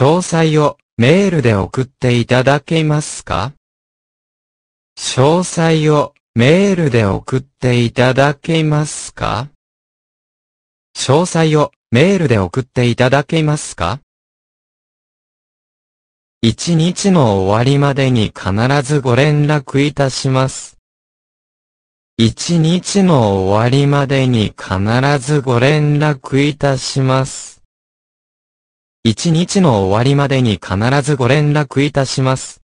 詳細をメールで送っていただけますか詳細をメールで送っていただけますか詳細をメールで送っていただけますか一日の終わりまでに必ずご連絡いたします。一日の終わりまでに必ずご連絡いたします。一日の終わりまでに必ずご連絡いたします。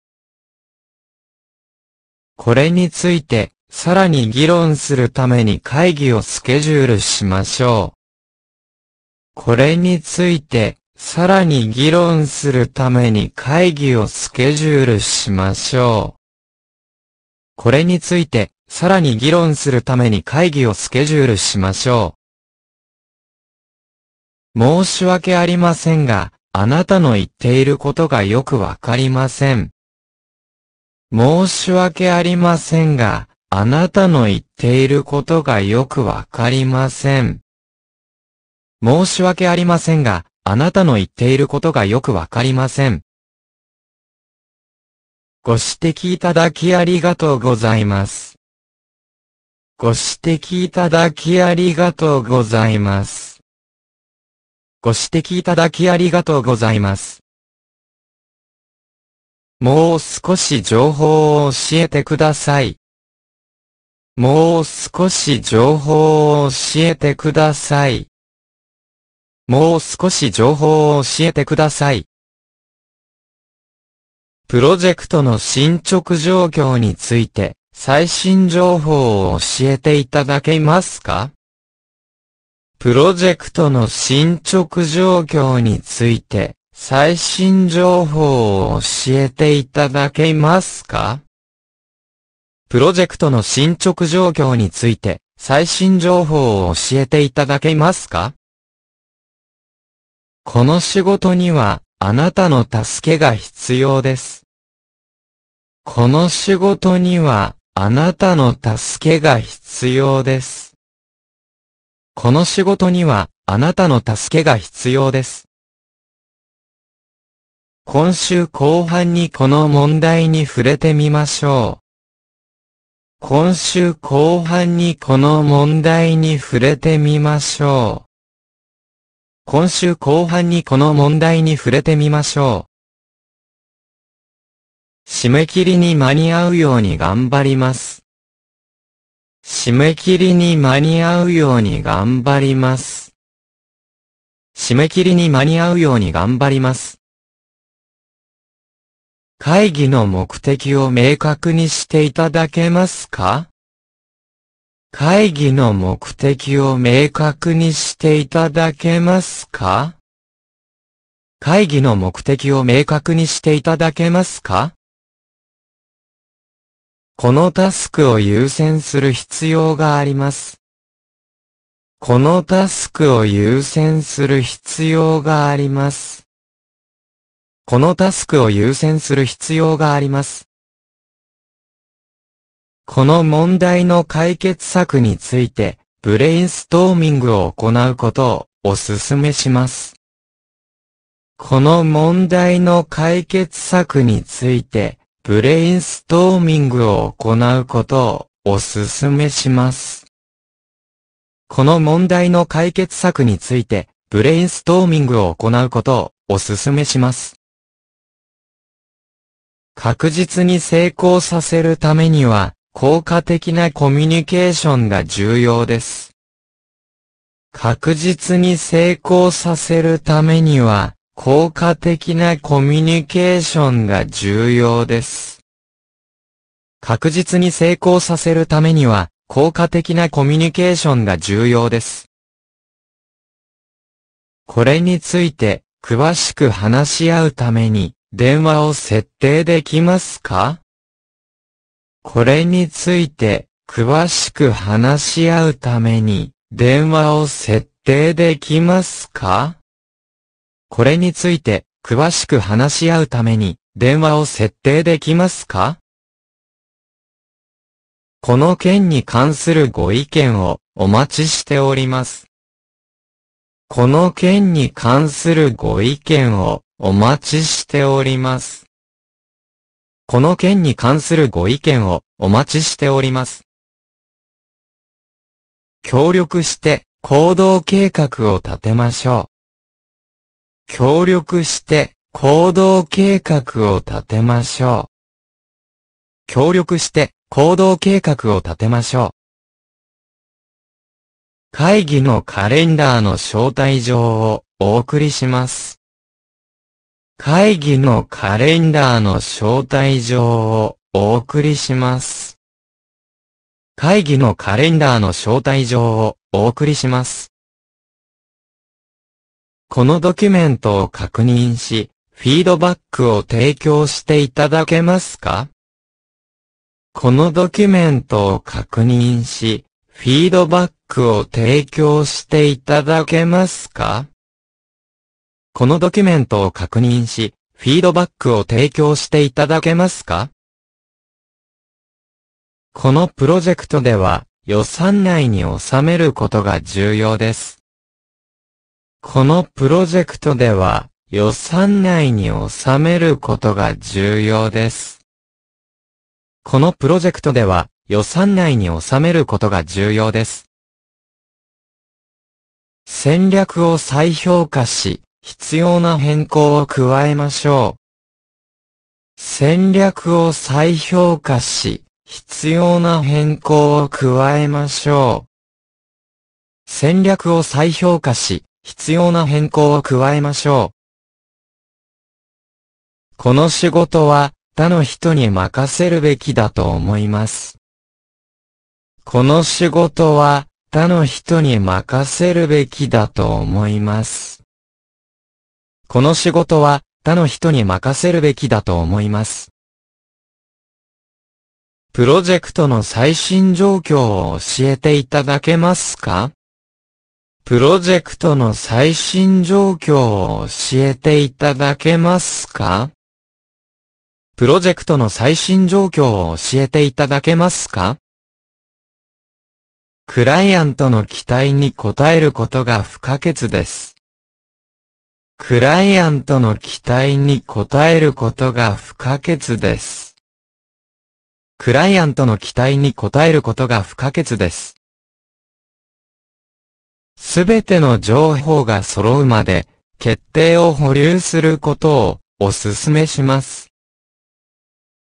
これについて、さらに議論するために会議をスケジュールしましょう。これについて、さらに議論するために会議をスケジュールしましょう。これについて、さらに議論するために会議をスケジュールしましょう。申し訳ありませんが、あなたの言っていることがよくわかりません。申し訳ありませんが、あなたの言っていることがよくわかりません。申し訳ありませんが、あなたの言っていることがよくわかりません。ご指摘いただきありがとうございます。ご指摘いただきありがとうございます。ご指摘いただきありがとうございます。もう少し情報を教えてください。もう少し情報を教えてください。もう少し情報を教えてください。プロジェクトの進捗状況について最新情報を教えていただけますかプロジェクトの進捗状況について、最新情報を教えていただけますかプロジェクトの進捗状況について、最新情報を教えていただけますかこの仕事には、あなたの助けが必要です。この仕事には、あなたの助けが必要です。この仕事には、あなたの助けが必要です。今週後半にこの問題に触れてみましょう。今週後半にこの問題に触れてみましょう。今週後半にこの問題に触れてみましょう。締め切りに間に合うように頑張ります。締め切りに間に合うように頑張ります。締め切りに間に合うように頑張ります。会議の目的を明確にしていただけますか会議の目的を明確にしていただけますか会議の目的を明確にしていただけますかこのタスクを優先する必要があります。このタスクを優先する必要があります。このタスクを優先する必要があります。この問題の解決策について、ブレインストーミングを行うことをお勧めします。この問題の解決策について、ブレインストーミングを行うことをお勧めします。この問題の解決策について、ブレインストーミングを行うことをお勧めします。確実に成功させるためには、効果的なコミュニケーションが重要です。確実に成功させるためには、効果的なコミュニケーションが重要です。確実に成功させるためには、効果的なコミュニケーションが重要です。これについて、詳しく話し合うために、電話を設定できますかこれについて、詳しく話し合うために、電話を設定できますかこれについて、詳しく話し合うために、電話を設定できますかこの件に関するご意見をお待ちしております。この件に関するご意見をお待ちしております。この件に関するご意見をお待ちしております。協力して行動計画を立てましょう。協力して行動計画を立てましょう。協力して行動計画を立てましょう。会議のカレンダーの招待状をお送りします。会議のカレンダーの招待状をお送りします。会議のカレンダーの招待状をお送りします。このドキュメントを確認し、フィードバックを提供していただけますかこのドキュメントを確認し、フィードバックを提供していただけますかこのドキュメントを確認し、フィードバックを提供していただけますかこのプロジェクトでは予算内に収めることが重要です。このプロジェクトでは予算内に収めることが重要です。このプロジェクトでは予算内に収めることが重要です。戦略を再評価し、必要な変更を加えましょう。戦略を再評価し、必要な変更を加えましょう。戦略を再評価し、必要な変更を加えましょう。この仕事は他の人に任せるべきだと思います。この仕事は他の人に任せるべきだと思います。この仕事は他の人に任せるべきだと思います。プロジェクトの最新状況を教えていただけますかプロジェクトの最新状況を教えていただけますかプロジェクトの最新状況を教えていただけますかクライアントの期待に応えることが不可欠です。クライアントの期待に応えることが不可欠です。クライアントの期待に応えることが不可欠です。すべての情報が揃うまで、決定を保留することをお勧めします。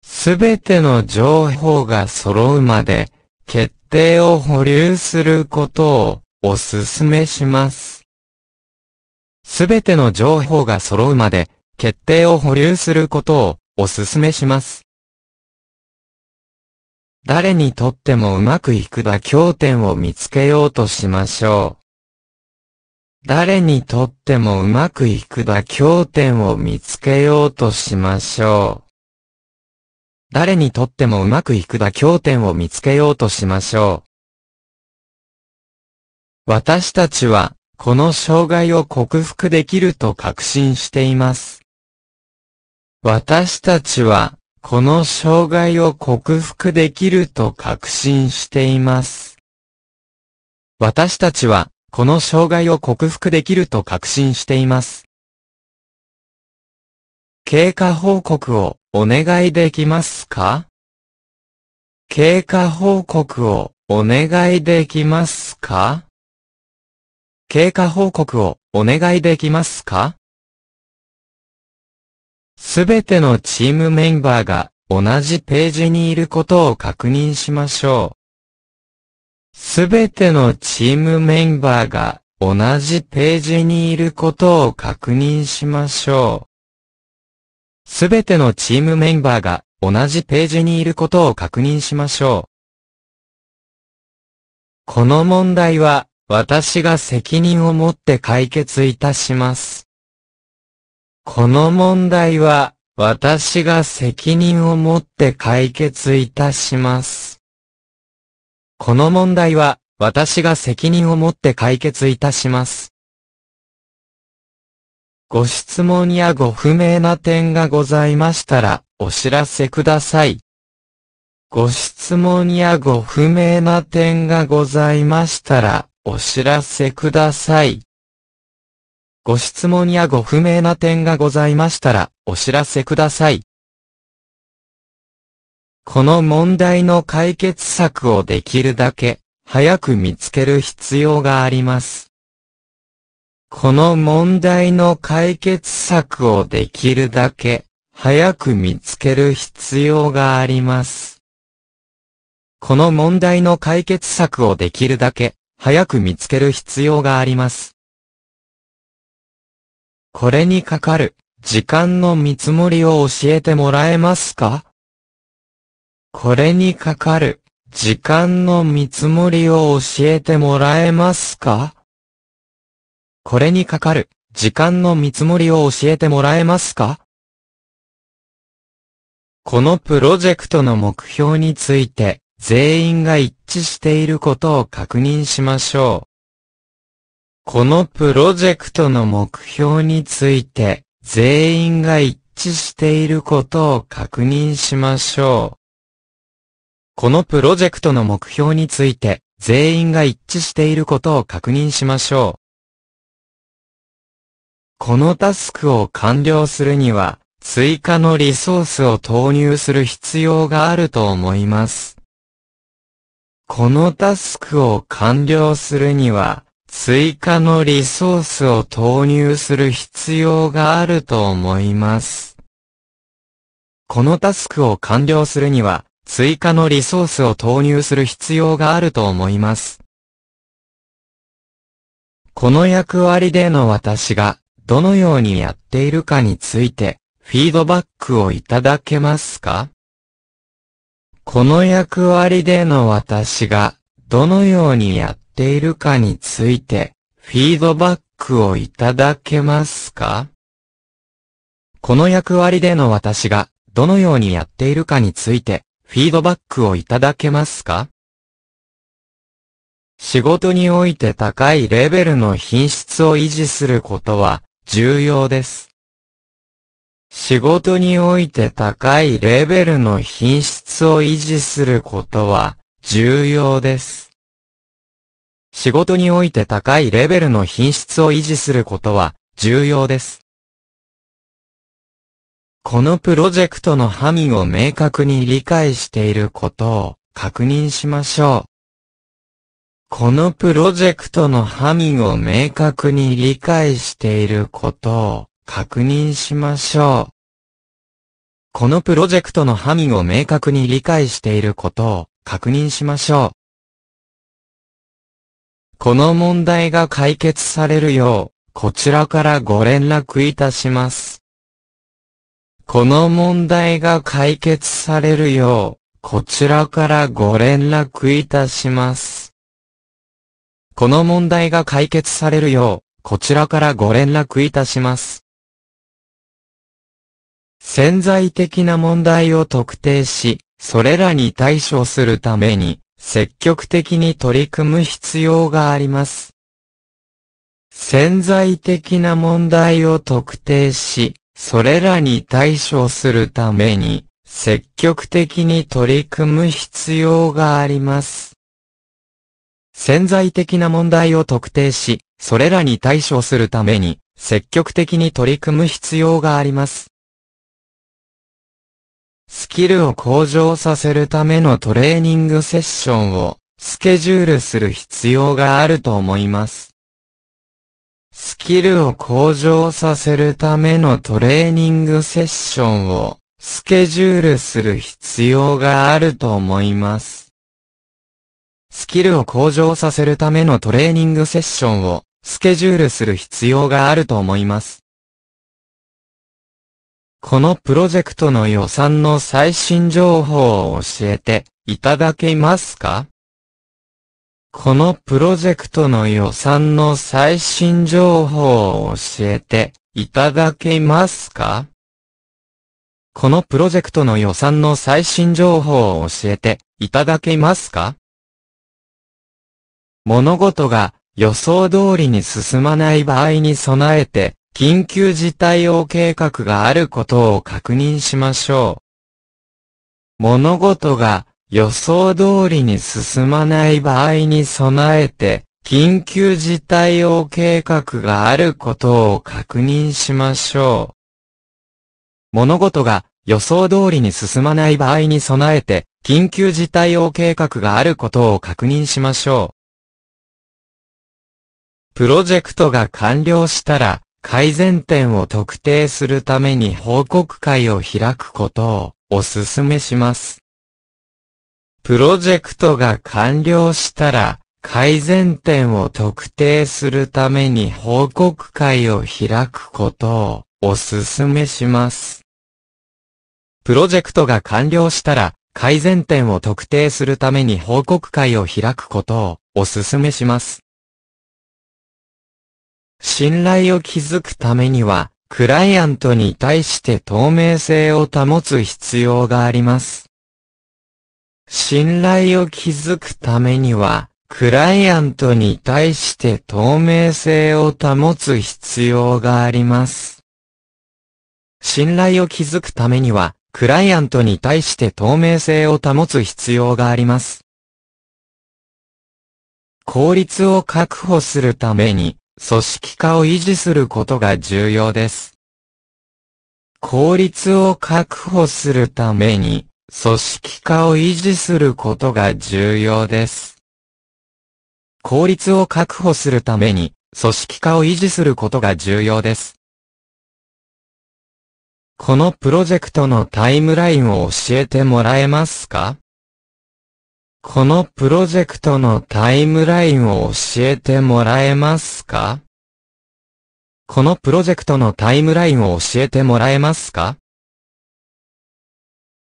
すべての情報が揃うまで、決定を保留することをお勧めします。すべての情報が揃うまで、決定を保留することをお勧めします。誰にとってもうまくいく妥協点を見つけようとしましょう。誰にとってもうまくいく妥協点を見つけようとしましょう。誰にとってもうまくいく妥協点を見つけようとしましょう。私たちは、この障害を克服できると確信しています。私たちは、この障害を克服できると確信しています。私たちは、この障害を克服できると確信しています。経過報告をお願いできますか経過報告をお願いできますか経過報告をお願いできますかすべてのチームメンバーが同じページにいることを確認しましょう。すべてのチームメンバーが同じページにいることを確認しましょう。すべてのチームメンバーが同じページにいることを確認しましょう。この問題は私が責任を持って解決いたします。この問題は私が責任を持って解決いたします。この問題は、私が責任を持って解決いたします。ご質問やご不明な点がございましたら、お知らせください。ご質問やご不明な点がございましたら、お知らせください。ご質問やご不明な点がございましたら、お知らせください。この問題の解決策をできるだけ早く見つける必要があります。この問題の解決策をできるだけ早く見つける必要があります。この問題の解決策をできるだけ早く見つける必要があります。これにかかる時間の見積もりを教えてもらえますかこれにかかる、時間の見積もりを教えてもらえますかこれにかかる、時間の見積もりを教えてもらえますかこのプロジェクトの目標について、全員が一致していることを確認しましょう。このプロジェクトの目標について、全員が一致していることを確認しましょう。このプロジェクトの目標について、全員が一致していることを確認しましょう。このタスクを完了するには、追加のリソースを投入する必要があると思います。このタスクを完了するには、追加のリソースを投入する必要があると思います。このタスクを完了するには、追加のリソースを投入する必要があると思います。この役割での私がどのようにやっているかについてフィードバックをいただけますかこの役割での私がどのようにやっているかについてフィードバックをいただけますかこの役割での私がどのようにやっているかについてフィードバックをいただけますか仕事において高いレベルの品質を維持することは重要です。仕事において高いレベルの品質を維持することは重要です。仕事において高いレベルの品質を維持することは重要です。このプロジェクトの範囲を明確に理解していることを確認しましょう。このプロジェクトの範囲を明確に理解していることを確認しましょう。このプロジェクトの範囲を明確に理解していることを確認しましょう。この問題が解決されるよう、こちらからご連絡いたします。この問題が解決されるよう、こちらからご連絡いたします。この問題が解決されるよう、こちらからご連絡いたします。潜在的な問題を特定し、それらに対処するために、積極的に取り組む必要があります。潜在的な問題を特定し、それらに対処するために、積極的に取り組む必要があります。潜在的な問題を特定し、それらに対処するために、積極的に取り組む必要があります。スキルを向上させるためのトレーニングセッションをスケジュールする必要があると思います。スキルを向上させるためのトレーニングセッションをスケジュールする必要があると思います。スキルを向上させるためのトレーニングセッションをスケジュールする必要があると思います。このプロジェクトの予算の最新情報を教えていただけますかこのプロジェクトの予算の最新情報を教えていただけますかこのプロジェクトの予算の最新情報を教えていただけますか物事が予想通りに進まない場合に備えて緊急事態を計画があることを確認しましょう。物事が予想通りに進まない場合に備えて、緊急事態用計画があることを確認しましょう。物事が予想通りに進まない場合に備えて、緊急事態用計画があることを確認しましょう。プロジェクトが完了したら、改善点を特定するために報告会を開くことをお勧めします。プロジェクトが完了したら、改善点を特定するために報告会を開くことをお勧めします。プロジェクトが完了したら、改善点を特定するために報告会を開くことをお勧めします。信頼を築くためには、クライアントに対して透明性を保つ必要があります。信頼を築くためには、クライアントに対して透明性を保つ必要があります。信頼を築くためには、クライアントに対して透明性を保つ必要があります。効率を確保するために、組織化を維持することが重要です。効率を確保するために、組織化を維持することが重要です。効率を確保するために、組織化を維持することが重要です。このプロジェクトのタイムラインを教えてもらえますかこのプロジェクトのタイムラインを教えてもらえますかこのプロジェクトのタイムラインを教えてもらえますか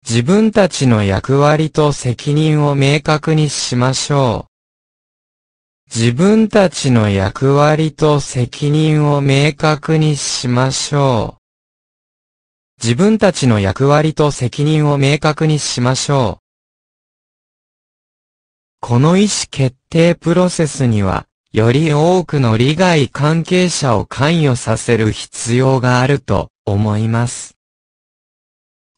自分たちの役割と責任を明確にしましょう。自分たちの役割と責任を明確にしましょう。自分たちの役割と責任を明確にしましょう。この意思決定プロセスには、より多くの利害関係者を関与させる必要があると思います。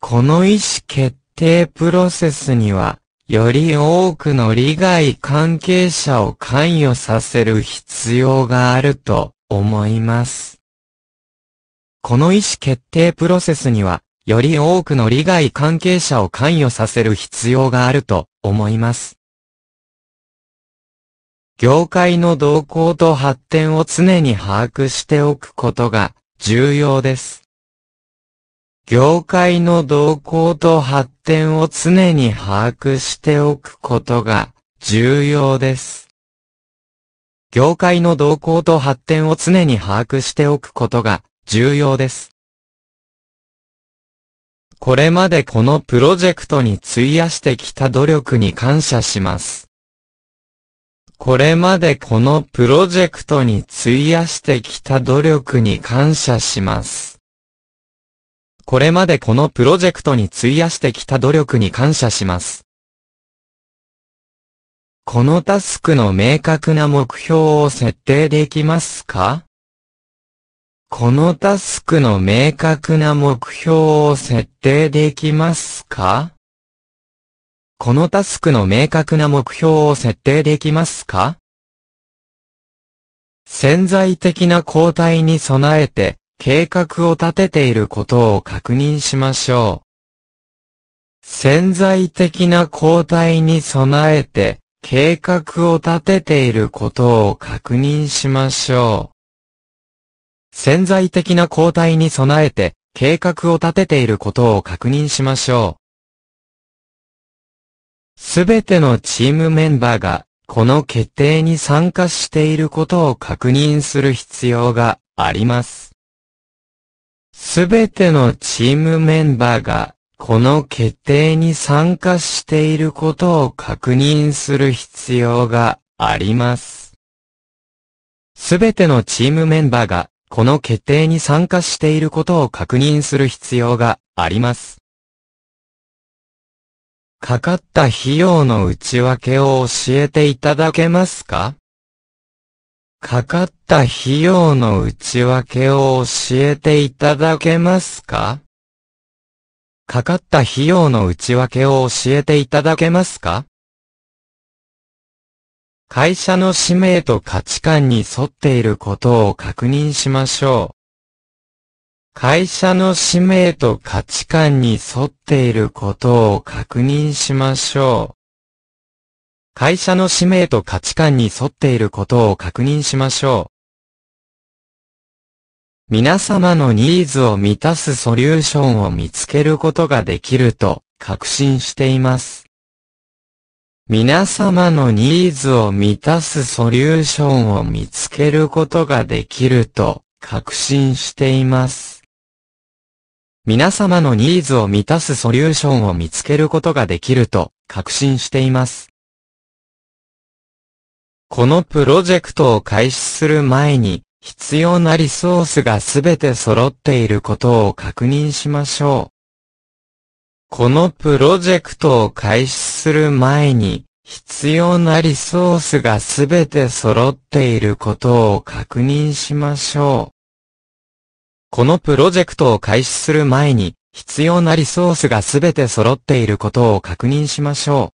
この意思決定プロセスには、より多くの利害関係者を関与させる必要があると思います。この意思決定プロセスには、より多くの利害関係者を関与させる必要があると思います。業界の動向と発展を常に把握しておくことが重要です。業界の動向と発展を常に把握しておくことが重要です。業界の動向と発展を常に把握しておくことが重要です。これまでこのプロジェクトに費やしてきた努力に感謝します。これまでこのプロジェクトに費やしてきた努力に感謝します。これまでこのプロジェクトに費やしてきた努力に感謝します。このタスクの明確な目標を設定できますかこのタスクの明確な目標を設定できますかこのタスクの明確な目標を設定できますか潜在的な交代に備えて、計画を立てていることを確認しましょう。潜在的な交代に備えて、計画を立てていることを確認しましょう。潜在的な交代に備えて、計画を立てていることを確認しましょう。すべてのチームメンバーが、この決定に参加していることを確認する必要があります。すべてのチームメンバーが、この決定に参加していることを確認する必要があります。すべてのチームメンバーが、この決定に参加していることを確認する必要があります。かかった費用の内訳を教えていただけますかかかった費用の内訳を教えていただけますかかかった費用の内訳を教えていただけますか会社の使命と価値観に沿っていることを確認しましょう。会社の使命と価値観に沿っていることを確認しましょう。会社の使命と価値観に沿っていることを確認しましょう。皆様のニーズを満たすソリューションを見つけることができると確信しています。皆様のニーズを満たすソリューションを見つけることができると確信しています。皆様のニーズを満たすソリューションを見つけることができると確信しています。このプロジェクトを開始する前に、必要なリソースがすべて揃っていることを確認しましょう。このプロジェクトを開始する前に、必要なリソースがすべて揃っていることを確認しましょう。このプロジェクトを開始する前に、必要なリソースがすべて揃っていることを確認しましょう。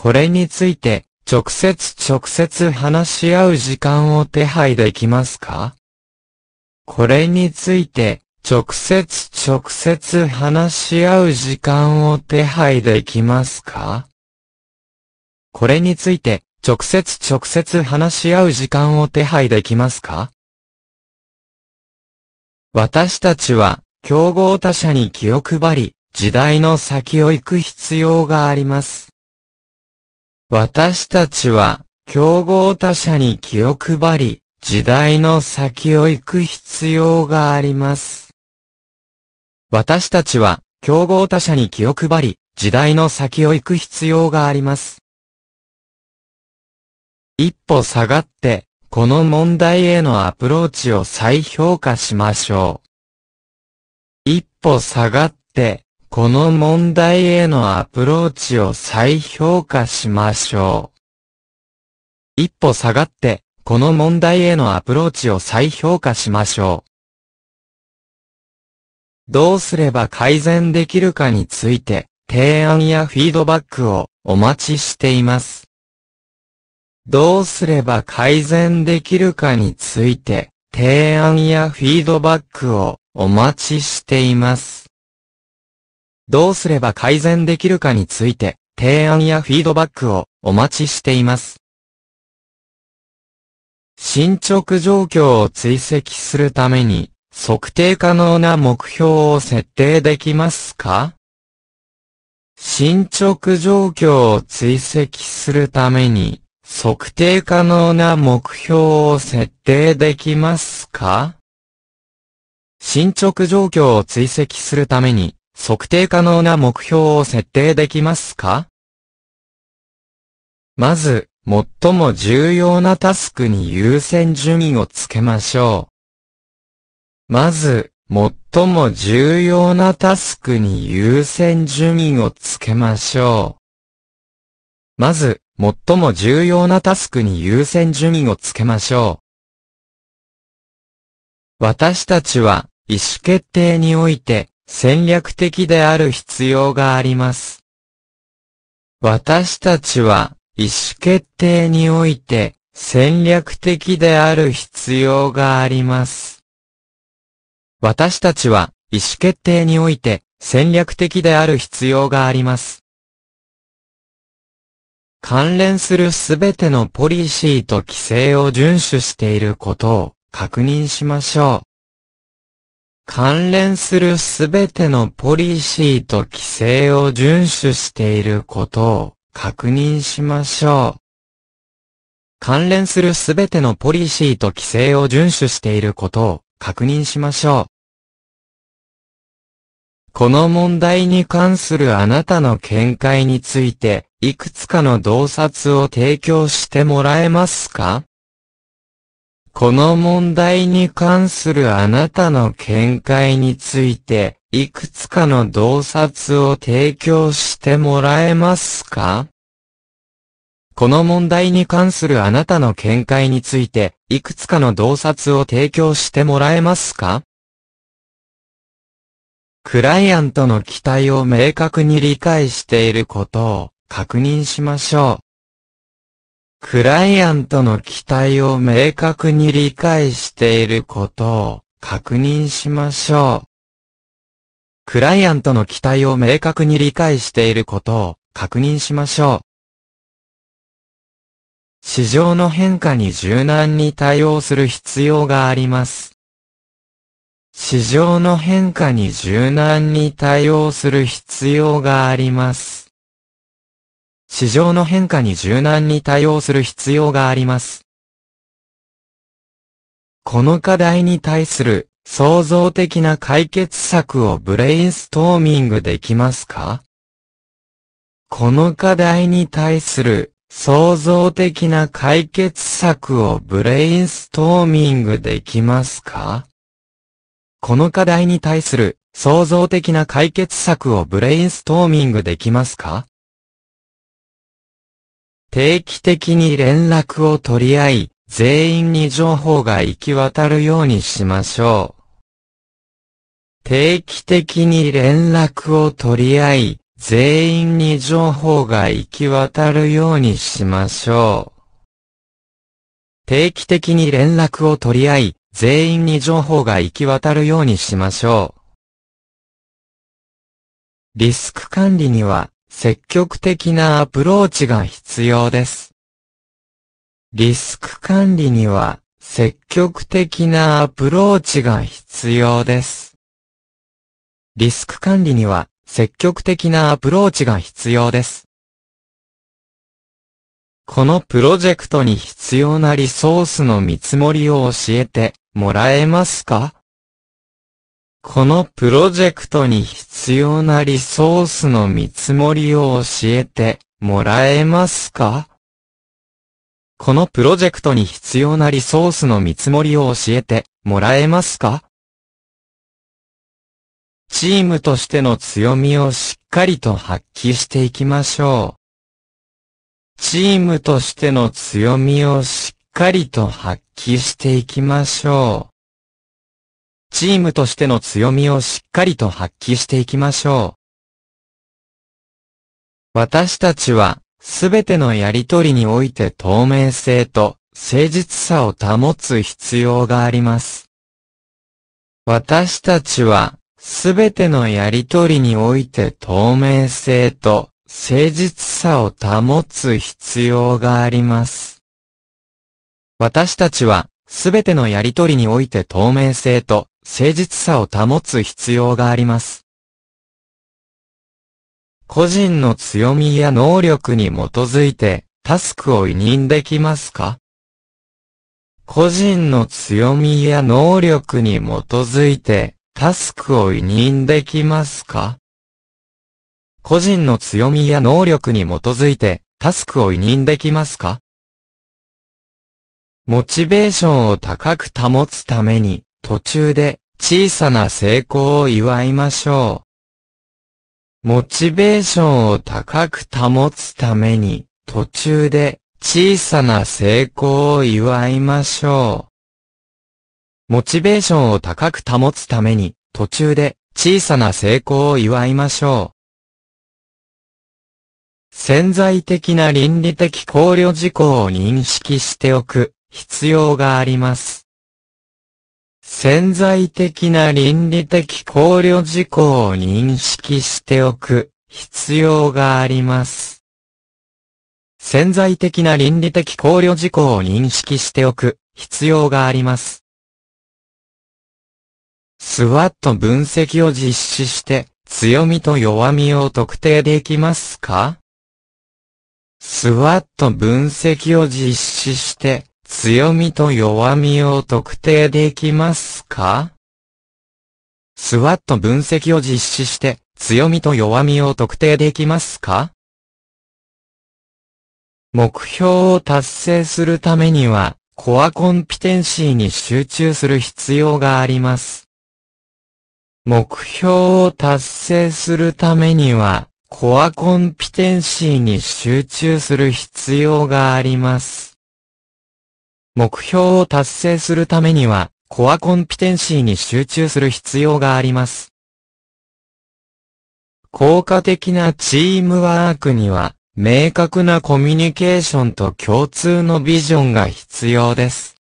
これについて、直接直接話し合う時間を手配できますかこれについて、直接直接話し合う時間を手配できますかこれについて、直接直接話し合う時間を手配できますか私たちは、競合他社に気を配り、時代の先を行く必要があります。私たちは、競合他社に気を配り、時代の先を行く必要があります。私たちは、競合他社に気を配り、時代の先を行く必要があります。一歩下がって、この問題へのアプローチを再評価しましょう。一歩下がって、この問題へのアプローチを再評価しましょう。一歩下がって、この問題へのアプローチを再評価しましょう。どうすれば改善できるかについて、提案やフィードバックをお待ちしています。どうすれば改善できるかについて、提案やフィードバックをお待ちしています。どうすれば改善できるかについて、提案やフィードバックをお待ちしています。進捗状況を追跡するために、測定可能な目標を設定できますか進捗状況を追跡するために、測定可能な目標を設定できますか進捗状況を追跡するために、測定可能な目標を設定できますかまず、最も重要なタスクに優先順位をつけましょう。まず、最も重要なタスクに優先順位をつけましょう。まず、最も重要なタスクに優先順位をつけましょう。私たちは、意思決定において、戦略的である必要があります。私たちは、意思決定において、戦略的である必要があります。私たちは、意思決定において、戦略的である必要があります。関連するすべてのポリシーと規制を遵守していることを確認しましょう。関連するすべてのポリシーと規制を遵守していることを確認しましょう。関連するすべてのポリシーと規制を遵守していることを確認しましょう。この問題に関するあなたの見解について、いくつかの洞察を提供してもらえますかこの問題に関するあなたの見解について、いくつかの洞察を提供してもらえますかこの問題に関するあなたの見解について、いくつかの洞察を提供してもらえますかクライアントの期待を明確に理解していることを確認しましょう。クライアントの期待を明確に理解していることを確認しましょう。クライアントの期待を明確に理解していることを確認しましょう。市場の変化に柔軟に対応する必要があります。市場の変化に柔軟に対応する必要があります。市場の変化に柔軟に対応する必要があります。この課題に対する創造的な解決策をブレインストーミングできますかこの課題に対する創造的な解決策をブレインストーミングできますかこの課題に対する創造的な解決策をブレインストーミングできますか定期的に連絡を取り合い、全員に情報が行き渡るようにしましょう。定期的に連絡を取り合い、全員に情報が行き渡るようにしましょう。定期的に連絡を取り合い、全員に情報が行き渡るようにしましょう。リスク管理には積極的なアプローチが必要です。リスク管理には積極的なアプローチが必要です。リスク管理には積極的なアプローチが必要です。このプロジェクトに必要なリソースの見積もりを教えてもらえますかこのプロジェクトに必要なリソースの見積もりを教えてもらえますかこのプロジェクトに必要なリソースの見積もりを教えてもらえますかチームとしての強みをしっかりと発揮していきましょう。チームとしての強みをしっかりと発揮していきましょう。チームとしての強みをしっかりと発揮していきましょう。私たちは、すべてのやりとりにおいて透明性と誠実さを保つ必要があります。私たちは、すべてのやりとりにおいて透明性と誠実さを保つ必要があります。私たちは、すべてのやりとりにおいて透明性と誠実さを保つ必要があります。個人の強みや能力に基づいてタスクを委任できますか個人の強みや能力に基づいてタスクを委任できますか個人の強みや能力に基づいてタスクを委任できますかモチベーションを高く保つために途中で小さな成功を祝いましょう。モチベーションを高く保つために途中で小さな成功を祝いましょう。モチベーションを高く保つために途中で小さな成功を祝いましょう。潜在的な倫理的考慮事項を認識しておく必要があります。潜在的な倫理的考慮事項を認識しておく必要があります。潜在的な倫理的考慮事項を認識しておく必要があります。スワット分析を実施して強みと弱みを特定できますかスワット分析を実施して強みと弱みを特定できますかスワット分析を実施して、強みと弱みを特定できますか目標を達成するためには、コアコンピテンシーに集中する必要があります。目標を達成するためには、コアコンピテンシーに集中する必要があります。目標を達成するためには、コアコンピテンシーに集中する必要があります。効果的なチームワークには、明確なコミュニケーションと共通のビジョンが必要です。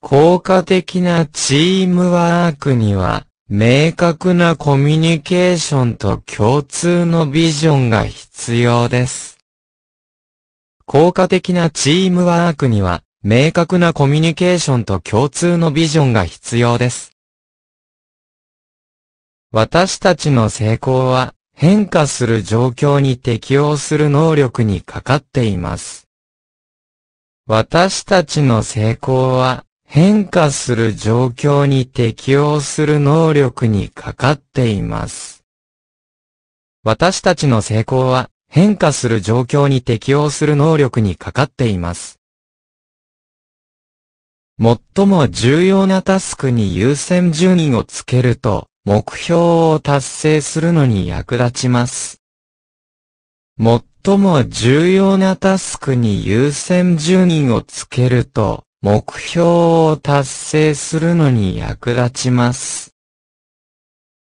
効果的なチームワークには、明確なコミュニケーションと共通のビジョンが必要です。効果的なチームワークには、明確なコミュニケーションと共通のビジョンが必要です。私たちの成功は、変化する状況に適応する能力にかかっています。私たちの成功は、変化する状況に適応する能力にかかっています。私たちの成功は、変化する状況に適応する能力にかかっています。最も重要なタスクに優先順位をつけると、目標を達成するのに役立ちます。最も重要なタスクに優先順位をつけると、目標を達成するのに役立ちます。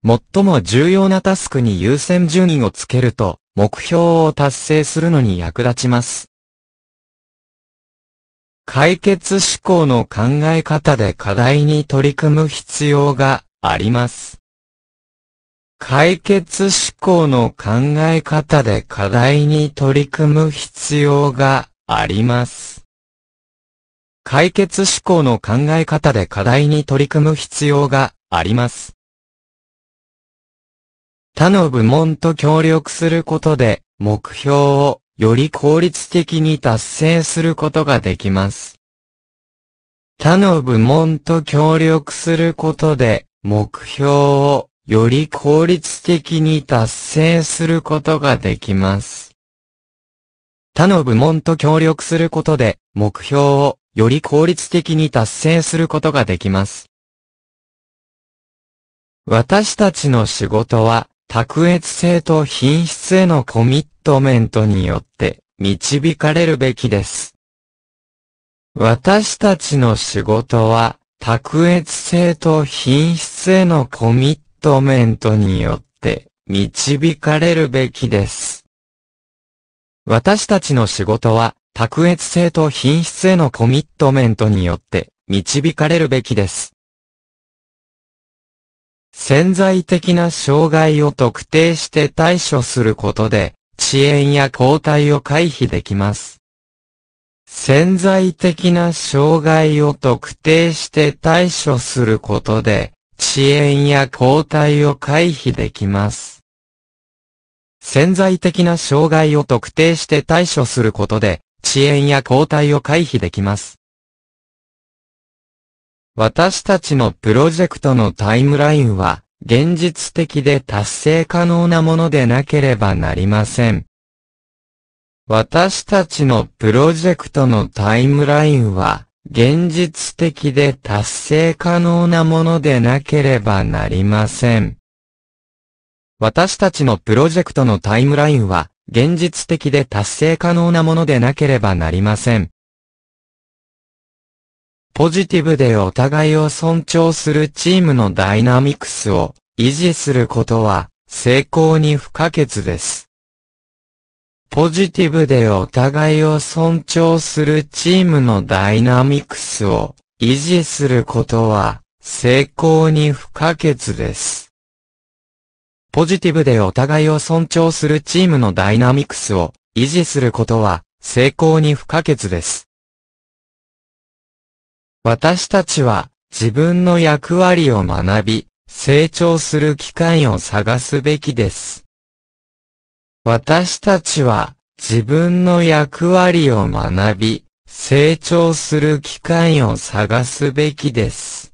最も重要なタスクに優先順位をつけると、目標を達成するのに役立ちます。解決思考の考え方で課題に取り組む必要があります。解決思考の考え方で課題に取り組む必要があります。解決思考の考え方で課題に取り組む必要があります。他の部門と協力することで、目標をより効率的に達成することができます。他の部門と協力することで、目標をより効率的に達成することができます。他の部門と協力することで、目標をより効率的に達成することができます。私たちの仕事は、卓越性と品質へのコミットメントによって導かれるべきです。私たちの仕事は、卓越性と品質へのコミットメントによって導かれるべきです。私たちの仕事は、卓越性と品質へのコミットメントによって導かれるべきです。潜在的な障害を特定して対処することで、遅延や後退を回避できます。潜在的な障害を特定して対処することで、遅延や後退を回避できます。潜在的な障害を特定して対処することで、遅延や後退を回避できます。私たちのプロジェクトのタイムラインは、現実的で達成可能なものでなければなりません。私たちのプロジェクトのタイムラインは、現実的で達成可能なものでなければなりません。私たちのプロジェクトのタイムラインは、現実的で達成可能なものでなければなりません。ポジティブでお互いを尊重するチームのダイナミクスを維持することは成功に不可欠です。ポジティブでお互いを尊重するチームのダイナミクスを維持することは成功に不可欠です。ポジティブでお互いを尊重するチームのダイナミクスを維持することは成功に不可欠です。私たちは自分の役割を学び、成長する機会を探すべきです。私たちは自分の役割を学び、成長する機会を探すべきです。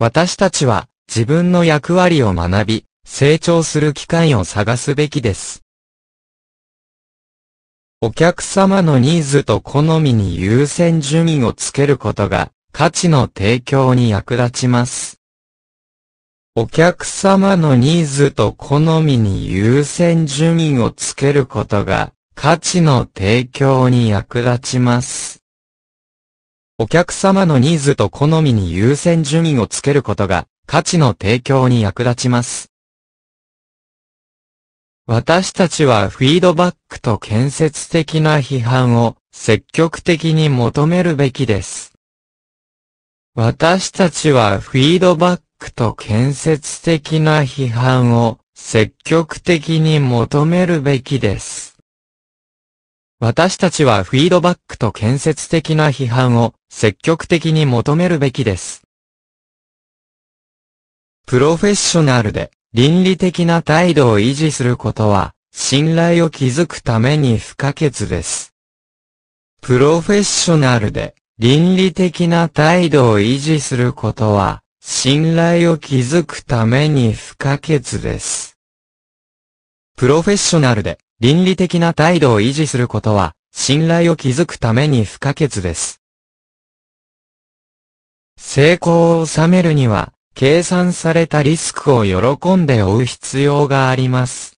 私たちは自分の役割を学び、成長する機会を探すべきです。お客様のニーズと好みに優先順位をつけることが価値の提供に役立ちます。お客様のニーズと好みに優先順位をつけることが価値の提供に役立ちます。お客様のニーズと好みに優先順位をつけることが価値の提供に役立ちます。私たちはフィードバックと建設的な批判を積極的に求めるべきです。私たちはフィードバックと建設的な批判を積極的に求めるべきです。私たちはフィードバックと建設的な批判を積極的に求めるべきです。プロフェッショナルで倫理的な態度を維持することは、信頼を築くために不可欠です。プロフェッショナルで、倫理的な態度を維持することは、信頼を築くために不可欠です。プロフェッショナルで、倫理的な態度を維持することは、信頼を築くために不可欠です。成功を収めるには、計算されたリスクを喜んで追う必要があります。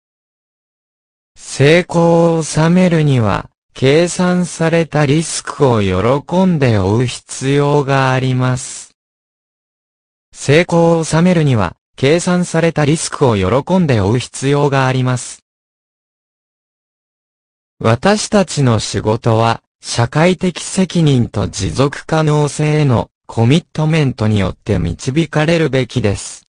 成功を収めるには、計算されたリスクを喜んで追う必要があります。成功を収めるには、計算されたリスクを喜んで追う必要があります。私たちの仕事は、社会的責任と持続可能性へのコミットメントによって導かれるべきです。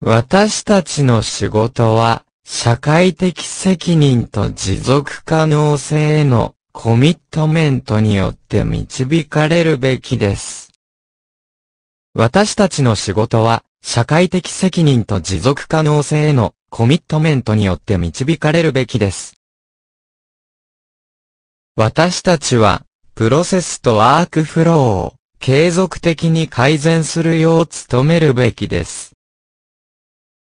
私たちの仕事は、社会的責任と持続可能性へのコミットメントによって導かれるべきです。私たちの仕事は、社会的責任と持続可能性へのコミットメントによって導かれるべきです。私たちは、プロセスとワークフローを継続的に改善するよう努めるべきです。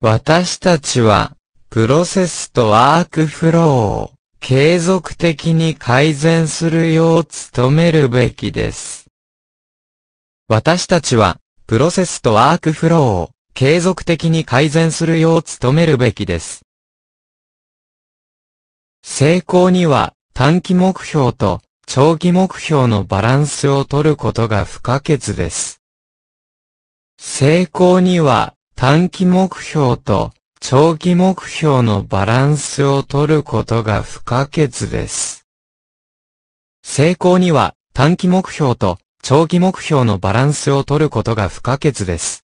私たちは、プロセスとワークフローを継続的に改善するよう努めるべきです。私たちは、プロセスとワークフローを継続的に改善するよう努めるべきです。成功には短期目標と長期目標のバランスを取ることが不可欠です。成功には短期目標と長期目標のバランスを取ることが不可欠です。成功には短期目標と長期目標のバランスを取ることが不可欠です。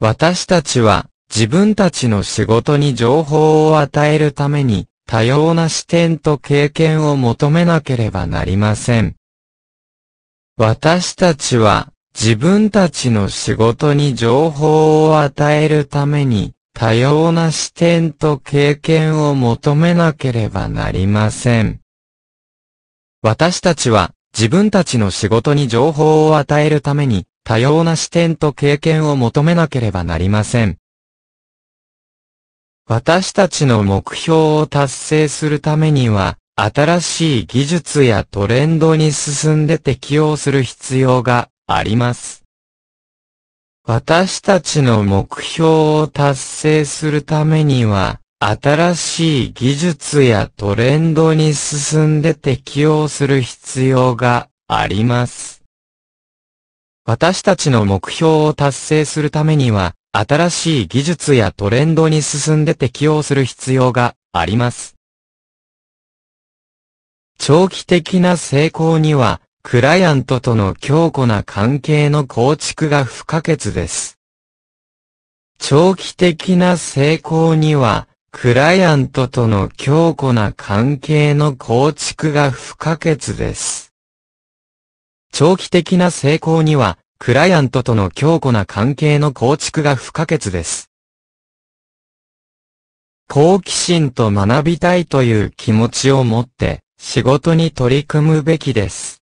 私たちは自分たちの仕事に情報を与えるために多様な視点と経験を求めなければなりません。私たちは自分たちの仕事に情報を与えるために多様な視点と経験を求めなければなりません。私たちは自分たちの仕事に情報を与えるために多様な視点と経験を求めなければなりません。私たちの目標を達成するためには、新しい技術やトレンドに進んで適応する必要があります。私たちの目標を達成するためには、新しい技術やトレンドに進んで適応する必要があります。私たちの目標を達成するためには、新しい技術やトレンドに進んで適応する必要があります。長期的な成功には、クライアントとの強固な関係の構築が不可欠です。長期的な成功には、クライアントとの強固な関係の構築が不可欠です。長期的な成功には、クライアントとの強固な関係の構築が不可欠です。好奇心と学びたいという気持ちを持って仕事に取り組むべきです。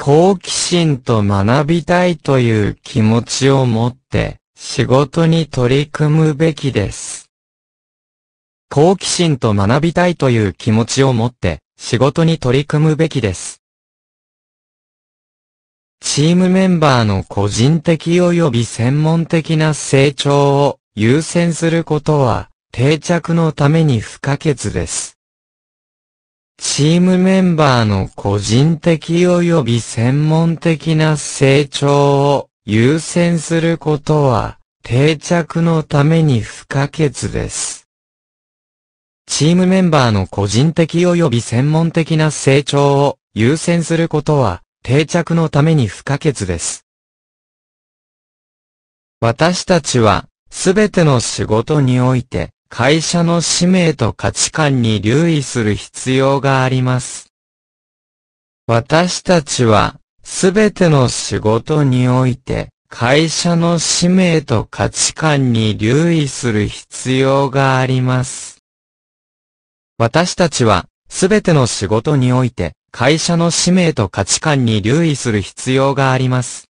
好奇心と学びたいという気持ちを持って仕事に取り組むべきです。好奇心と学びたいという気持ちを持って仕事に取り組むべきです。チームメンバーの個人的及び専門的な成長を優先することは定着のために不可欠です。チームメンバーの個人的及び専門的な成長を優先することは定着のために不可欠です。チームメンバーの個人的及び専門的な成長を優先することは定着のために不可欠です。私たちは、すべての仕事において、会社の使命と価値観に留意する必要があります。私たちは、すべての仕事において、会社の使命と価値観に留意する必要があります。私たちは、すべての仕事において、会社の使命と価値観に留意する必要があります。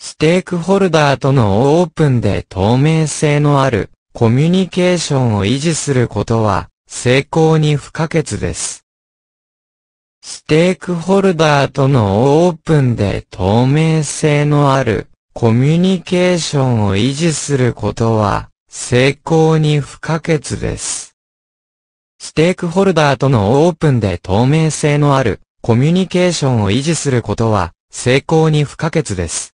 ステークホルダーとのオープンで透明性のあるコミュニケーションを維持することは成功に不可欠です。ステークホルダーとのオープンで透明性のあるコミュニケーションを維持することは成功に不可欠です。ステークホルダーとのオープンで透明性のあるコミュニケーションを維持することは成功に不可欠です。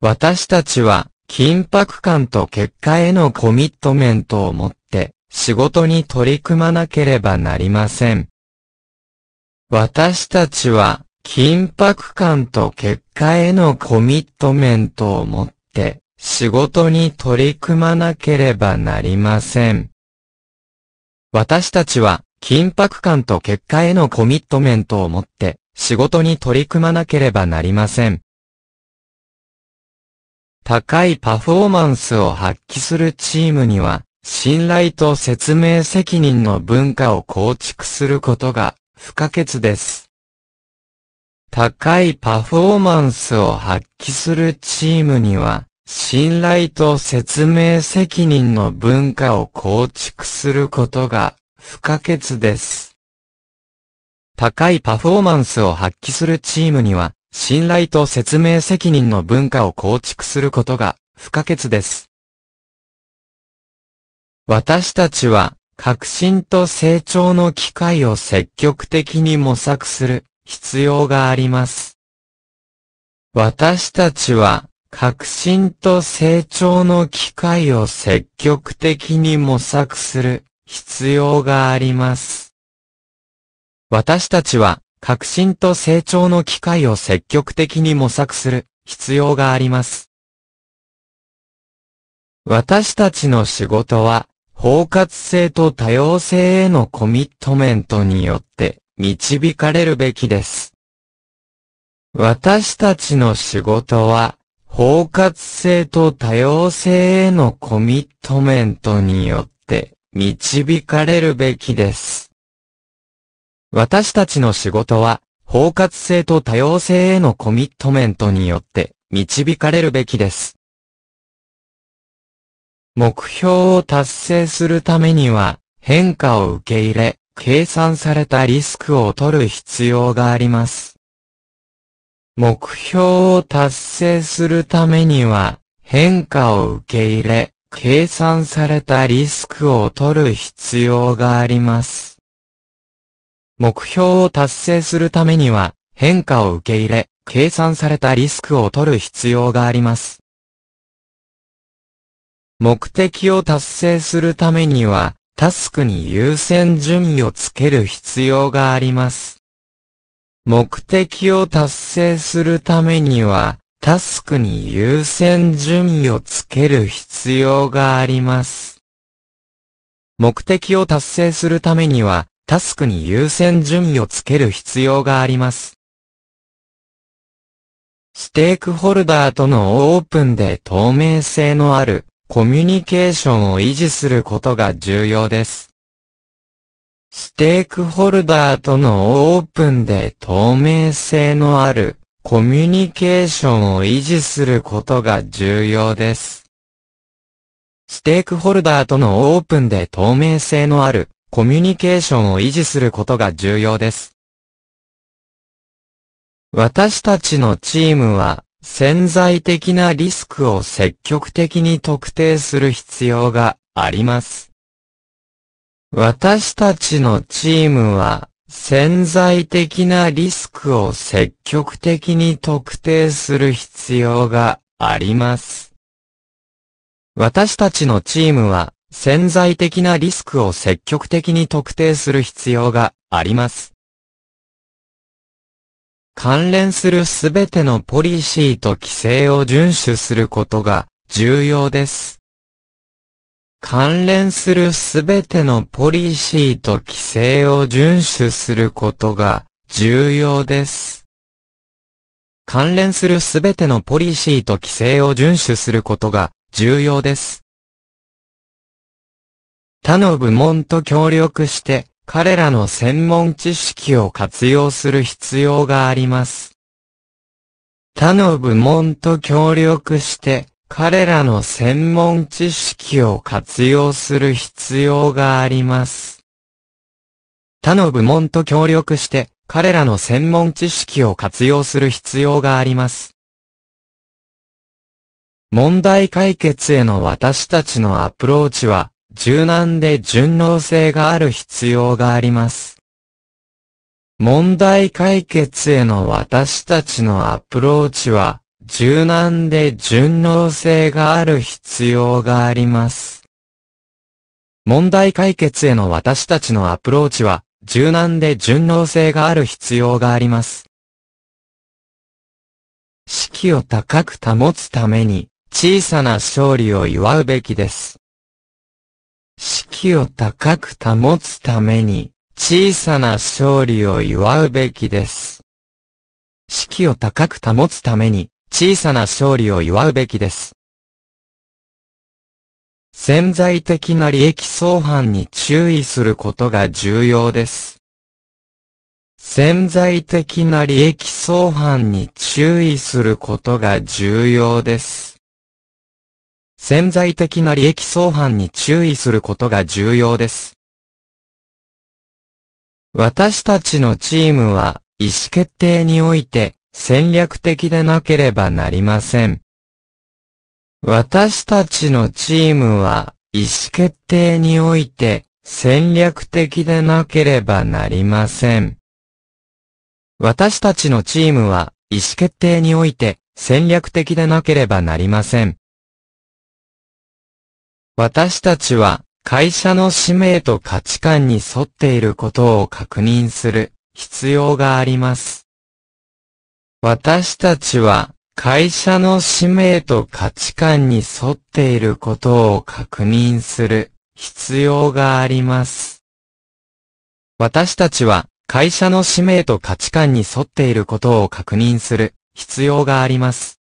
私たちは緊迫感と結果へのコミットメントを持って仕事に取り組まなければなりません。私たちは緊迫感と結果へのコミットメントを持って仕事に取り組まなければなりません。私たちは、緊迫感と結果へのコミットメントを持って、仕事に取り組まなければなりません。高いパフォーマンスを発揮するチームには、信頼と説明責任の文化を構築することが不可欠です。高いパフォーマンスを発揮するチームには、信頼と説明責任の文化を構築することが不可欠です。高いパフォーマンスを発揮するチームには、信頼と説明責任の文化を構築することが不可欠です。私たちは、革新と成長の機会を積極的に模索する必要があります。私たちは、革新と成長の機会を積極的に模索する必要があります。私たちは、革新と成長の機会を積極的に模索する必要があります。私たちの仕事は、包括性と多様性へのコミットメントによって導かれるべきです。私たちの仕事は、包括性と多様性へのコミットメントによって導かれるべきです。私たちの仕事は、包括性と多様性へのコミットメントによって導かれるべきです。目標を達成するためには、変化を受け入れ、計算されたリスクを取る必要があります。目標を達成するためには、変化を受け入れ、計算されたリスクを取る必要があります。目標を達成するためには、変化を受け入れ、計算されたリスクを取る必要があります。目的を達成するためには、タスクに優先順位をつける必要があります。目的を達成するためには、タスクに優先順位をつける必要があります。目的を達成するためには、タスクに優先順位をつける必要があります。ステークホルダーとのオープンで透明性のあるコミュニケーションを維持することが重要です。ステークホルダーとのオープンで透明性のあるコミュニケーションを維持することが重要です。ステークホルダーとのオープンで透明性のあるコミュニケーションを維持することが重要です。私たちのチームは潜在的なリスクを積極的に特定する必要があります。私たちのチームは潜在的なリスクを積極的に特定する必要があります。私たちのチームは潜在的なリスクを積極的に特定する必要があります。関連するすべてのポリシーと規制を遵守することが重要です。関連するすべてのポリシーと規制を遵守することが重要です。関連するすべてのポリシーと規制を遵守することが重要です。他の部門と協力して彼らの専門知識を活用する必要があります。他の部門と協力して彼らの専門知識を活用する必要があります。他の部門と協力して、彼らの専門知識を活用する必要があります。問題解決への私たちのアプローチは、柔軟で順応性がある必要があります。問題解決への私たちのアプローチは、柔軟で順応性がある必要があります。問題解決への私たちのアプローチは、柔軟で順応性がある必要があります。士気を高く保つために、小さな勝利を祝うべきです。士気を高く保つために、小さな勝利を祝うべきです。士気を高く保つために、小さな勝利を祝うべきです。潜在的な利益相反に注意することが重要です。潜在的な利益相反に注意することが重要です。潜在的な利益相反に注意することが重要です。私たちのチームは意思決定において戦略的でなければなりません。私たちのチームは意思決定において戦略的でなければなりません。私たちのチームは意思決定において戦略的でなければなりません。私たちは会社の使命と価値観に沿っていることを確認する必要があります。私たちは会社の使命と価値観に沿っていることを確認する必要があります。私たちは会社の使命と価値観に沿っていることを確認する必要があります。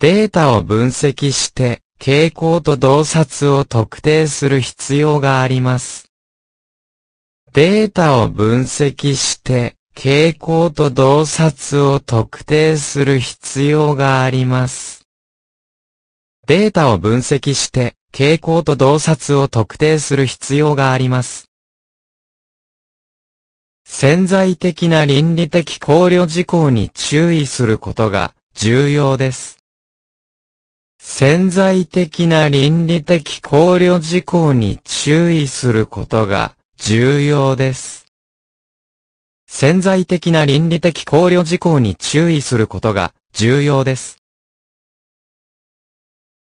データを分析して傾向と洞察を特定する必要があります。データを分析して傾向と洞察を特定する必要があります。データを分析して、傾向と洞察を特定する必要があります。潜在的な倫理的考慮事項に注意することが重要です。潜在的な倫理的考慮事項に注意することが重要です。潜在的な倫理的考慮事項に注意することが重要です。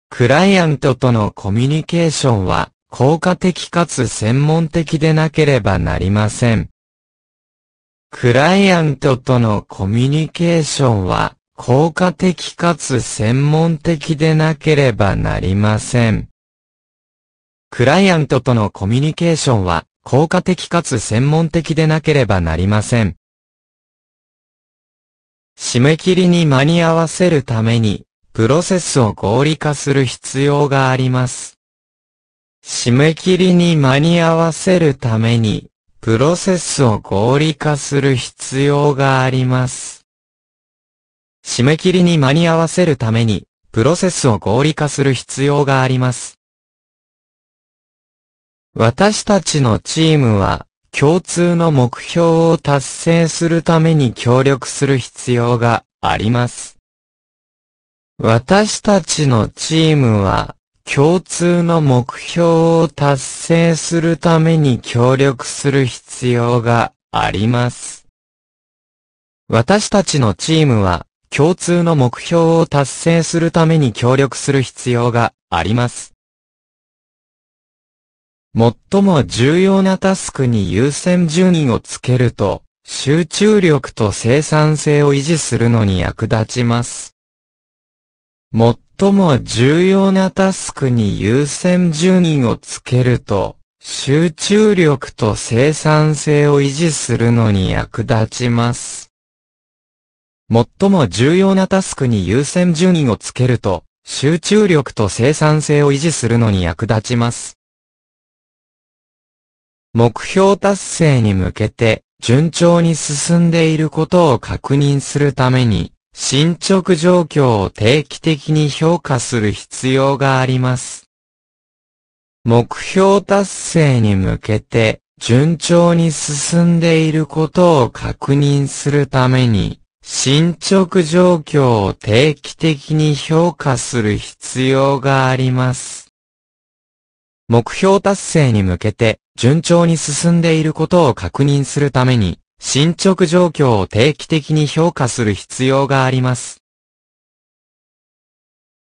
クライアントとのコミュニケーションは効果的かつ専門的でなければなりません。クライアントとのコミュニケーションは効果的かつ専門的でなければなりません。クライアントとのコミュニケーションは効果的かつ専門的でなければなりません。締め切りに間に合わせるために、プロセスを合理化する必要があります。締め切りに間に合わせるために、プロセスを合理化する必要があります。締め切りに間に合わせるために、プロセスを合理化する必要があります。私たちのチームは、共通の目標を達成するために協力する必要があります。私たちのチームは、共通の目標を達成するために協力する必要があります。私たちのチームは、共通の目標を達成するために協力する必要があります。最も重要なタスクに優先順位をつけると、集中力と生産性を維持するのに役立ちます。最も重要なタスクに優先順位をつけると、集中力と生産性を維持するのに役立ちます。最も重要なタスクに優先順位をつけると、集中力と生産性を維持するのに役立ちます。目標達成に向けて順調に進んでいることを確認するために、進捗状況を定期的に評価する必要があります。目標達成に向けて順調に進んでいることを確認するために、進捗状況を定期的に評価する必要があります。目標達成に向けて順調に進んでいることを確認するために、進捗状況を定期的に評価する必要があります。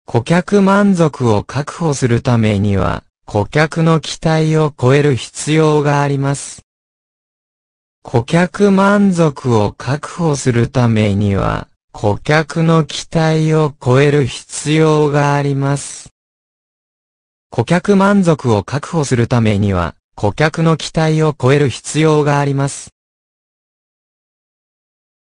顧客満足を確保するためには、顧客の期待を超える必要があります。顧客満足を確保するためには、顧客の期待を超える必要があります。顧客満足を確保するためには、顧客の期待を超える必要があります。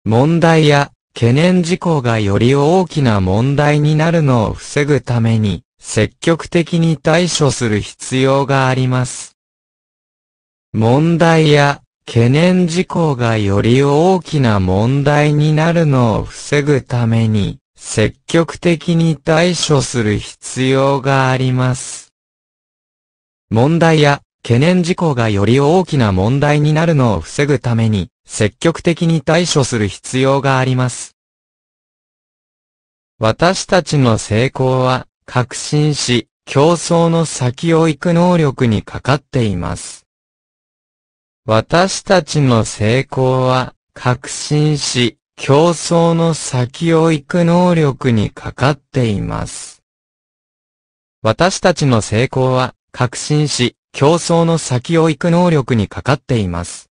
問題や懸念事項がより大きな問題になるのを防ぐために、積極的に対処する必要があります。問題や懸念事項がより大きな問題になるのを防ぐために、積極的に対処する必要があります。問題や懸念事項がより大きな問題になるのを防ぐために、積極的に対処する必要があります。私たちの成功は、革新し、競争の先を行く能力にかかっています。私たちの成功は、革新し、競争の先を行く能力にかかっています。私たちの成功は、革新し、競争の先を行く能力にかかっています。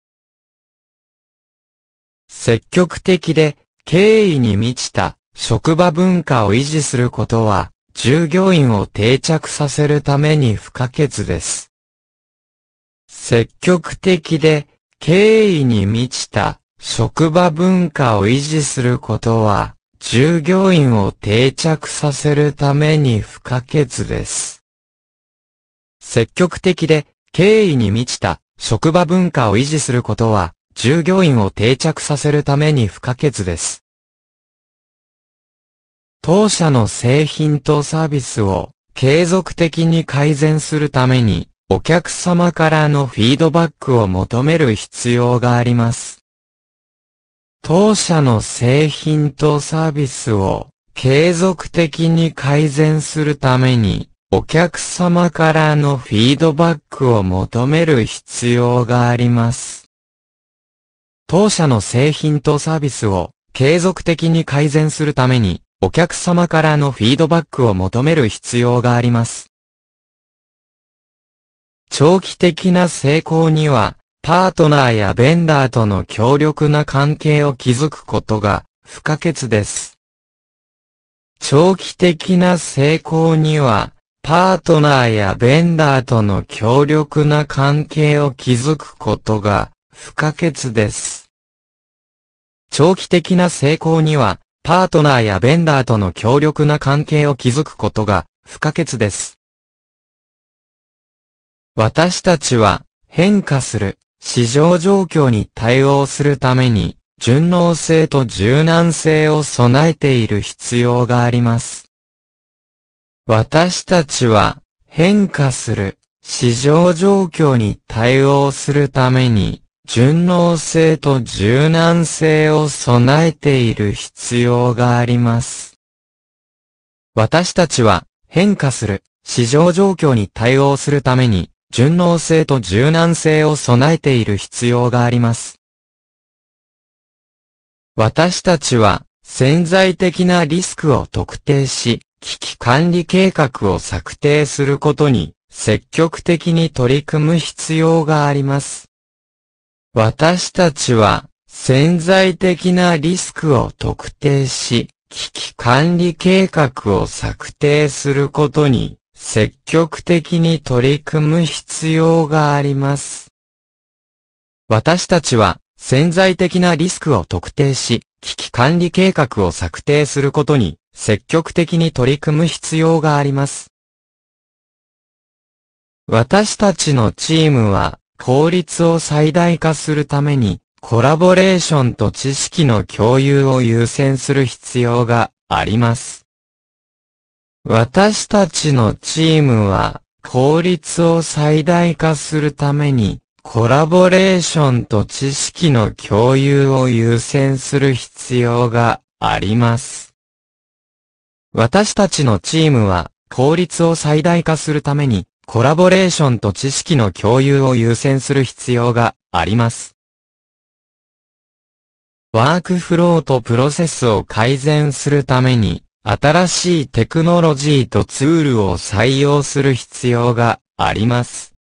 積極的で敬意に満ちた職場文化を維持することは従業員を定着させるために不可欠です。積極的で敬意に満ちた職場文化を維持することは従業員を定着させるために不可欠です。積極的で敬意に満ちた職場文化を維持することは、従業員を定着させるために不可欠です。当社の製品とサービスを継続的に改善するために、お客様からのフィードバックを求める必要があります。当社の製品とサービスを継続的に改善するために、お客様からのフィードバックを求める必要があります。当社の製品とサービスを継続的に改善するために、お客様からのフィードバックを求める必要があります。長期的な成功には、パートナーやベンダーとの強力な関係を築くことが不可欠です。長期的な成功には、パートナーやベンダーとの強力な関係を築くことが不可欠です。長期的な成功には、パートナーやベンダーとの強力な関係を築くことが不可欠です。私たちは変化する市場状況に対応するために順応性と柔軟性を備えている必要があります。私たちは変化する市場状況に対応するために順応性と柔軟性を備えている必要があります。私たちは変化する市場状況に対応するために順応性と柔軟性を備えている必要があります。私たちは潜在的なリスクを特定し、危機管理計画を策定することに積極的に取り組む必要があります。私たちは潜在的なリスクを特定し、危機管理計画を策定することに積極的に取り組む必要があります。私たちは潜在的なリスクを特定し、危機管理計画を策定することに積極的に取り組む必要があります。私たちのチームは、効率を最大化するために、コラボレーションと知識の共有を優先する必要があります。私たちのチームは、効率を最大化するために、コラボレーションと知識の共有を優先する必要があります。私たちのチームは、効率を最大化するために、コラボレーションと知識の共有を優先する必要があります。ワークフローとプロセスを改善するために、新しいテクノロジーとツールを採用する必要があります。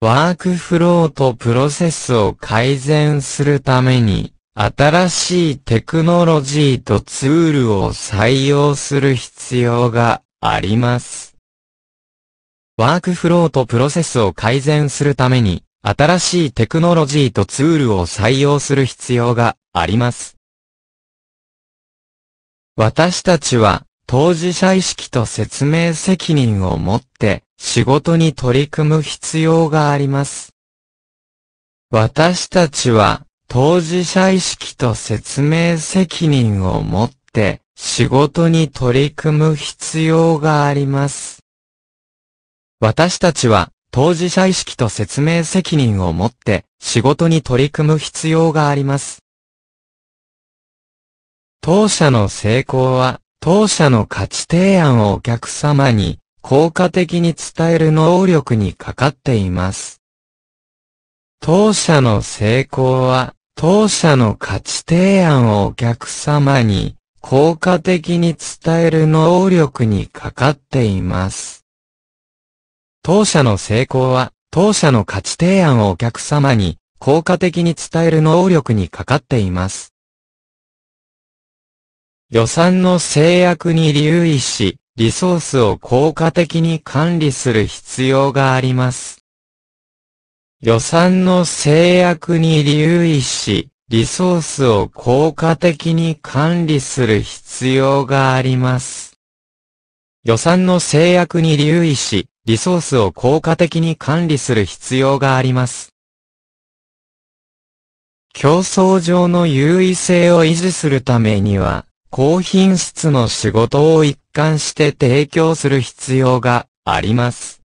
ワークフローとプロセスを改善するために、新しいテクノロジーとツールを採用する必要があります。ワークフローとプロセスを改善するために、新しいテクノロジーとツールを採用する必要があります。私たちは当事者意識と説明責任を持って仕事に取り組む必要があります。私たちは当事者意識と説明責任を持って仕事に取り組む必要があります。私たちは当事者意識と説明責任を持って仕事に取り組む必要があります。当社の成功は当社の価値提案をお客様に効果的に伝える能力にかかっています。当社の成功は、当社の価値提案をお客様に効果的に伝える能力にかかっています。当社の成功は、当社の価値提案をお客様に効果的に伝える能力にかかっています。予算の制約に留意し、リソースを効果的に管理する必要があります。予算の制約に留意し、リソースを効果的に管理する必要があります。予算の制約に留意し、リソースを効果的に管理する必要があります。競争上の優位性を維持するためには、高品質の仕事を一貫して提供する必要があります。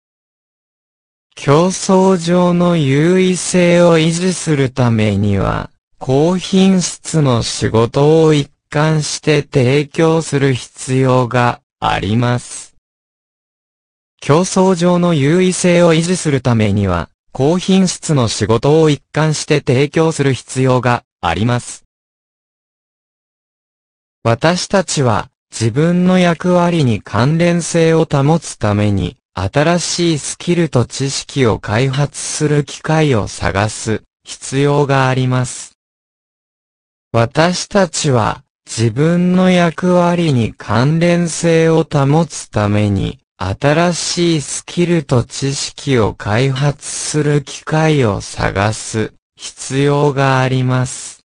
競争上の優位性を維持するためには、高品質の仕事を一貫して提供する必要があります。競争上の優位性を維持するためには、高品質の仕事を一貫して提供する必要があります。私たちは自分の役割に関連性を保つために新しいスキルと知識を開発する機会を探す必要があります。私たちは自分の役割に関連性を保つために新しいスキルと知識を開発する機会を探す必要があります。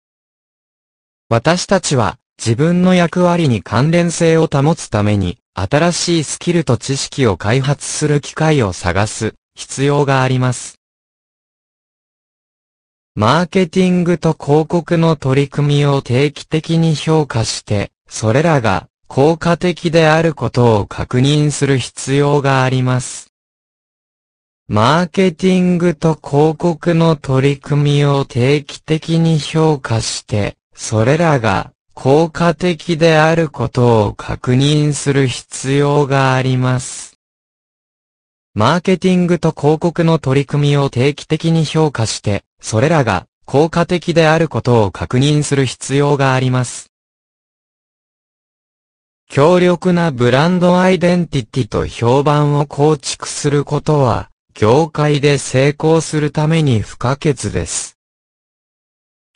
私たちは自分の役割に関連性を保つために新しいスキルと知識を開発する機会を探す必要があります。マーケティングと広告の取り組みを定期的に評価して、それらが効果的であることを確認する必要があります。マーケティングと広告の取り組みを定期的に評価して、それらが効果的であることを確認する必要があります。マーケティングと広告の取り組みを定期的に評価して、それらが効果的であることを確認する必要があります。強力なブランドアイデンティティと評判を構築することは、業界で成功するために不可欠です。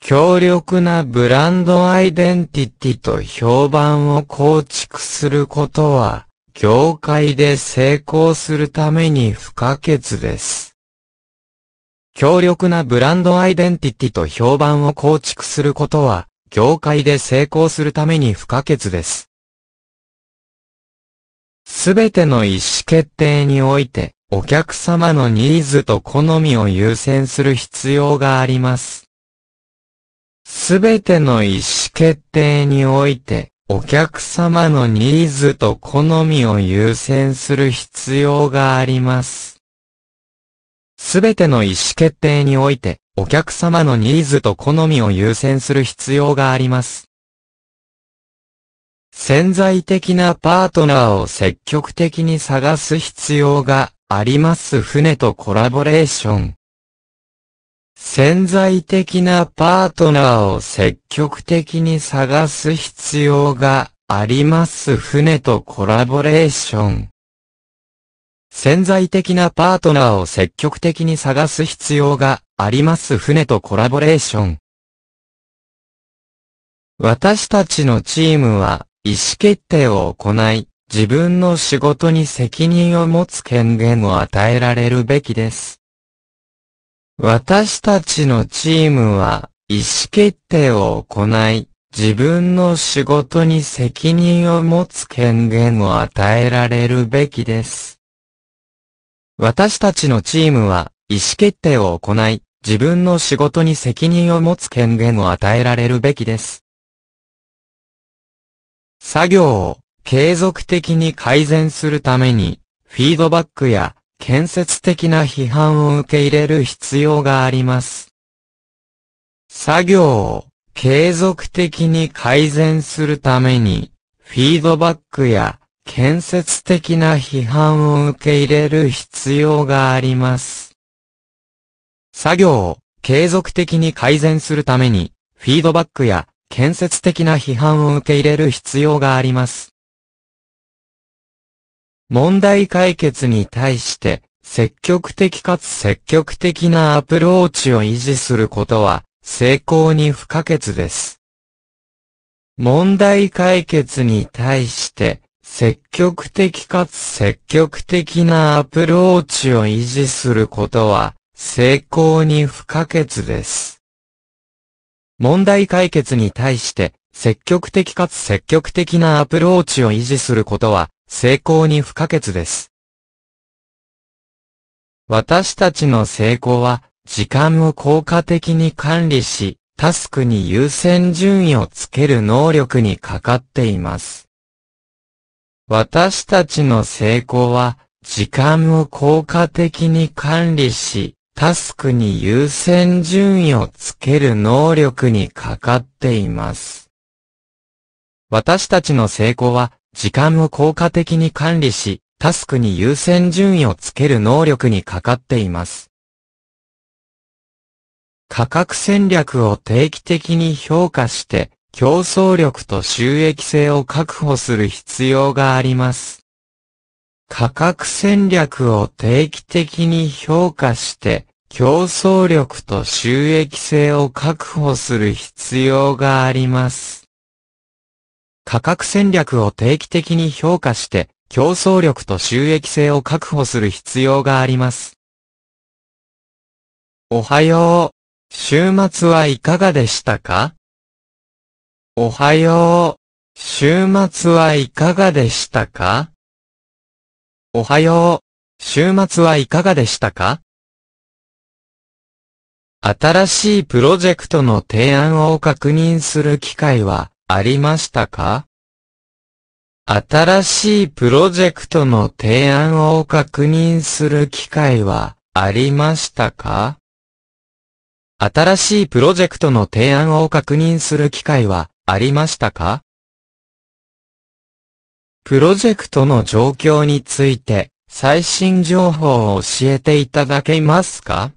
強力なブランドアイデンティティと評判を構築することは、業界で成功するために不可欠です。強力なブランドアイデンティティと評判を構築することは、業界で成功するために不可欠です。すべての意思決定において、お客様のニーズと好みを優先する必要があります。すべての意思決定において、お客様のニーズと好みを優先する必要があります。すべての意思決定において、お客様のニーズと好みを優先する必要があります。潜在的なパートナーを積極的に探す必要があります。船とコラボレーション。潜在的なパートナーを積極的に探す必要があります船とコラボレーション。潜在的なパートナーを積極的に探す必要があります船とコラボレーション。私たちのチームは意思決定を行い、自分の仕事に責任を持つ権限を与えられるべきです。私たちのチームは意思決定を行い、自分の仕事に責任を持つ権限を与えられるべきです。私たちのチームは意思決定を行い、自分の仕事に責任を持つ権限を与えられるべきです。作業を継続的に改善するために、フィードバックや建設的な批判を受け入れる必要があります。作業を継続的に改善するために、フィードバックや建設的な批判を受け入れる必要があります。作業を継続的に改善するために、フィードバックや建設的な批判を受け入れる必要があります。問題解決に対して、積極的かつ積極的なアプローチを維持することは、成功に不可欠です。問題解決に対して、積極的かつ積極的なアプローチを維持することは、成功に不可欠です。問題解決に対して、積極的かつ積極的なアプローチを維持することは、成功に不可欠です。私たちの成功は、時間を効果的に管理し、タスクに優先順位をつける能力にかかっています。私たちの成功は、時間を効果的に管理し、タスクに優先順位をつける能力にかかっています。私たちの成功は、時間を効果的に管理し、タスクに優先順位をつける能力にかかっています。価格戦略を定期的に評価して、競争力と収益性を確保する必要があります。価格戦略を定期的に評価して、競争力と収益性を確保する必要があります。価格戦略を定期的に評価して、競争力と収益性を確保する必要があります。おはよう。週末はいかがでしたかおはよう。週末はいかがでしたかおはよう。週末はいかがでしたか新しいプロジェクトの提案を確認する機会はありましたか新しいプロジェクトの提案を確認する機会はありましたか新しいプロジェクトの提案を確認する機会はありましたかプロジェクトの状況について最新情報を教えていただけますか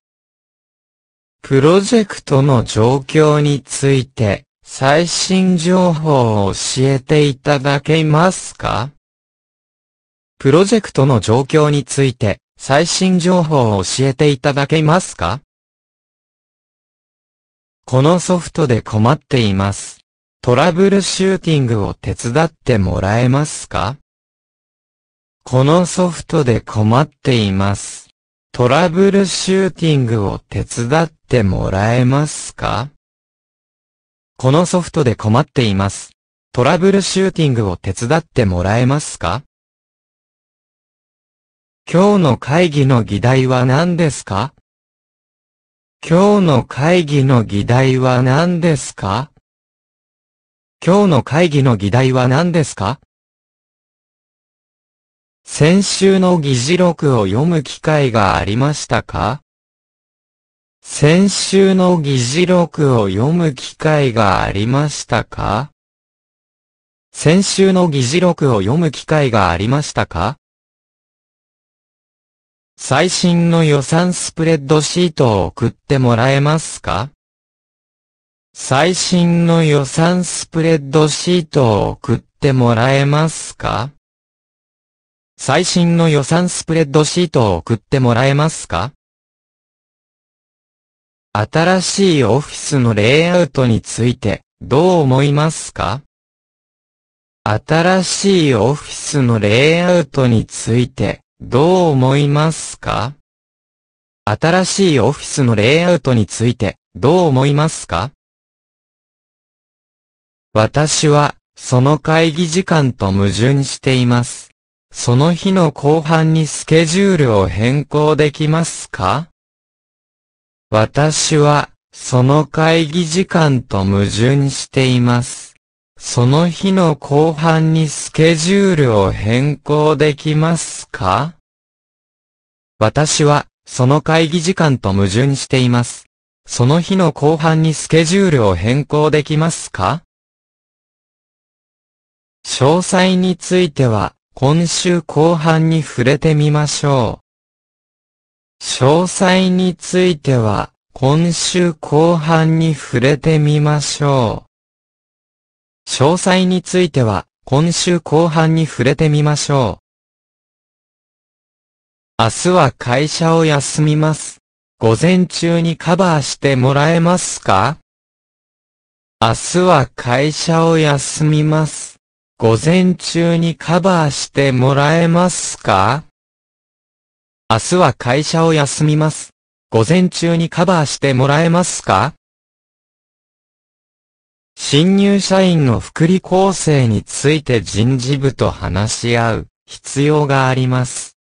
プロジェクトの状況について最新情報を教えていただけますかプロジェクトの状況について最新情報を教えていただけますかこのソフトで困っています。トラブルシューティングを手伝ってもらえますかこのソフトで困っています。トラブルシューティングを手伝ってもらえますかこのソフトで困っています。トラブルシューティングを手伝ってもらえますか今日の会議の議題は何ですか今日の会議の議題は何ですか今日の会議の議題は何ですか先週の議事録を読む機会がありましたか先週の議事録を読む機会がありましたか先週の議事録を読む機会がありましたか最新の予算スプレッドシートを送ってもらえますか最新の予算スプレッドシートを送ってもらえますか最新の予算スプレッドシートを送ってもらえますか新しいオフィスのレイアウトについて、どう思いますか新しいオフィスのレイアウトについて、どう思いますか新しいオフィスのレイアウトについて、どう思いますか私は、その会議時間と矛盾しています。その日の後半にスケジュールを変更できますか私は、その会議時間と矛盾しています。その日の後半にスケジュールを変更できますか私は、その会議時間と矛盾しています。その日の後半にスケジュールを変更できますか詳細については、今週後半に触れてみましょう。詳細については、今週後半に触れてみましょう。詳細については、今週後半に触れてみましょう。明日は会社を休みます。午前中にカバーしてもらえますか明日は会社を休みます。午前中にカバーしてもらえますか明日は会社を休みます。午前中にカバーしてもらえますか新入社員の福利構成について人事部と話し合う必要があります。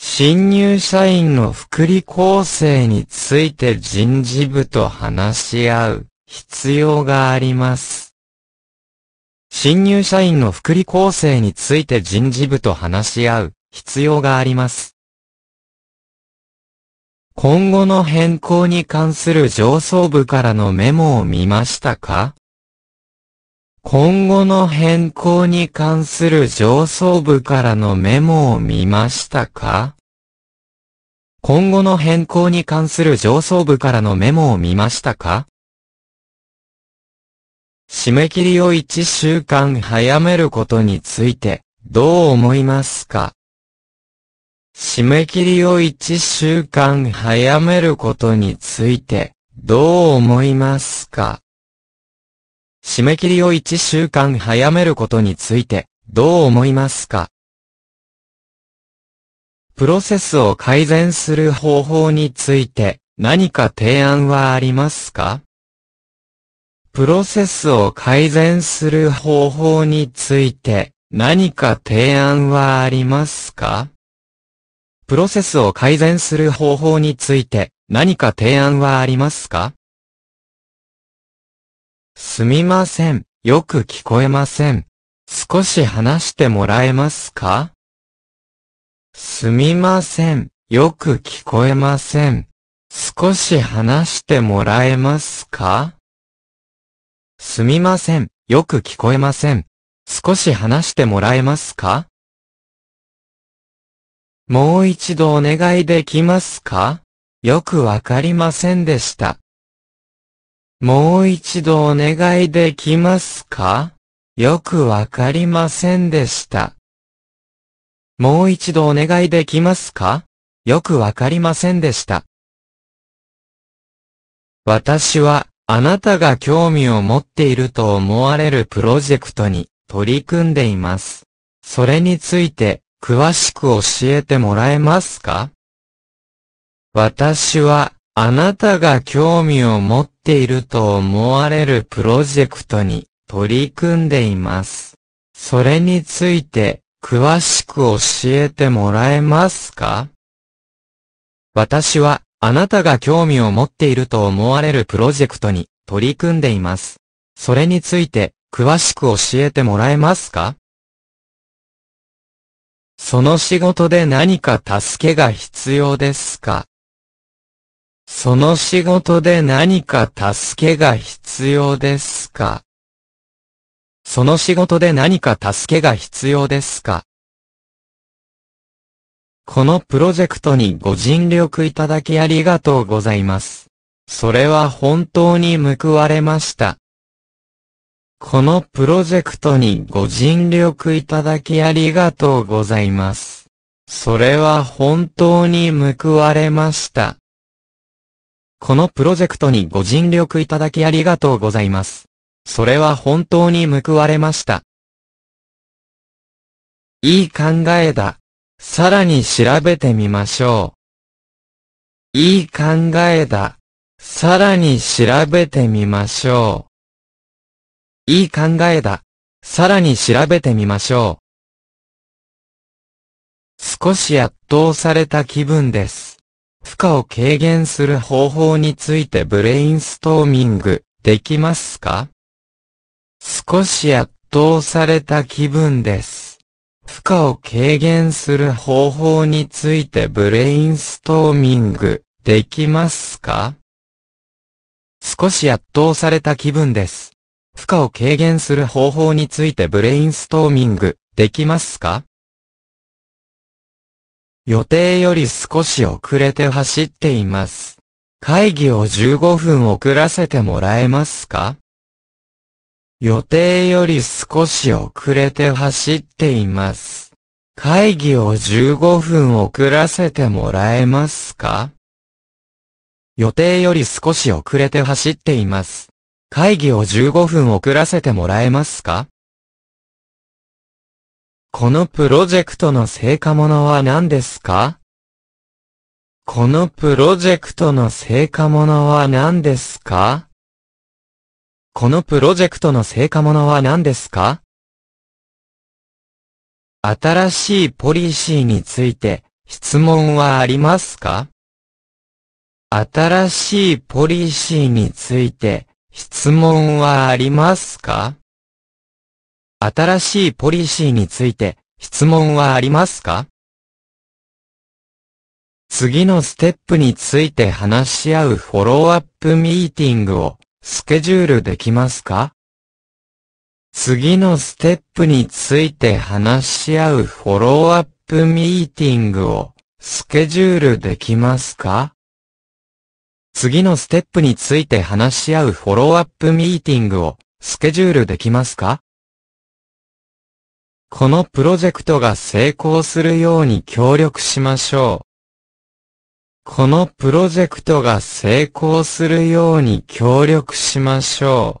新入社員の福利構成について人事部と話し合う必要があります。新入社員の福利構成について人事部と話し合う必要があります。今後の変更に関する上層部からのメモを見ましたか今後の変更に関する上層部からのメモを見ましたか今後の変更に関する上層部からのメモを見ましたか締め切りを1週間早めることについてどう思いますか締め切りを1週間早めることについて、どう思いますか締め切りを1週間早めることについて、どう思いますかプロセスを改善する方法について、何か提案はありますかプロセスを改善する方法について、何か提案はありますかプロセスを改善する方法について何か提案はありますかすみません。よく聞こえません。少し話してもらえますかすみません。よく聞こえません。少し話してもらえますかすみません。よく聞こえません。少し話してもらえますかもう一度お願いできますかよくわかりませんでした。もう一度お願いできますかよくわかりませんでした。もう一度お願いできますかよくわかりませんでした。私は、あなたが興味を持っていると思われるプロジェクトに取り組んでいます。それについて、詳しく教えてもらえますか私は、あなたが興味を持っていると思われるプロジェクトに取り組んでいます。それについて、詳しく教えてもらえますか私は、あなたが興味を持っていると思われるプロジェクトに取り組んでいます。それについて、詳しく教えてもらえますかその仕事で何か助けが必要ですかその仕事で何か助けが必要ですかその仕事で何か助けが必要ですかこのプロジェクトにご尽力いただきありがとうございます。それは本当に報われました。このプロジェクトにご尽力いただきありがとうございます。それは本当に報われました。このプロジェクトにご尽力いただきありがとうございます。それは本当に報われました。いい考えだ。さらに調べてみましょう。いい考えだ。さらに調べてみましょう。いい考えだ。さらに調べてみましょう。少し圧倒された気分です。負荷を軽減する方法についてブレインストーミングできますか少し圧倒された気分です。負荷を軽減する方法についてブレインストーミングできますか少し圧倒された気分です。負荷を軽減する方法についてブレインストーミングできますか予定より少し遅れて走っています。会議を15分遅らせてもらえますか予定より少し遅れて走っています。会議を15分遅らせてもらえますか予定より少し遅れて走っています。会議を15分遅らせてもらえますかこのプロジェクトの成果物は何ですかこのプロジェクトの成果物は何ですかこのプロジェクトの成果物は何ですか新しいポリシーについて質問はありますか新しいポリシーについて質問はありますか新しいポリシーについて質問はありますか次のステップについて話し合うフォローアップミーティングをスケジュールできますか次のステップについて話し合うフォローアップミーティングをスケジュールできますか次のステップについて話し合うフォローアップミーティングをスケジュールできますかこのプロジェクトが成功するように協力しましょう。このプロジェクトが成功するように協力しましょう。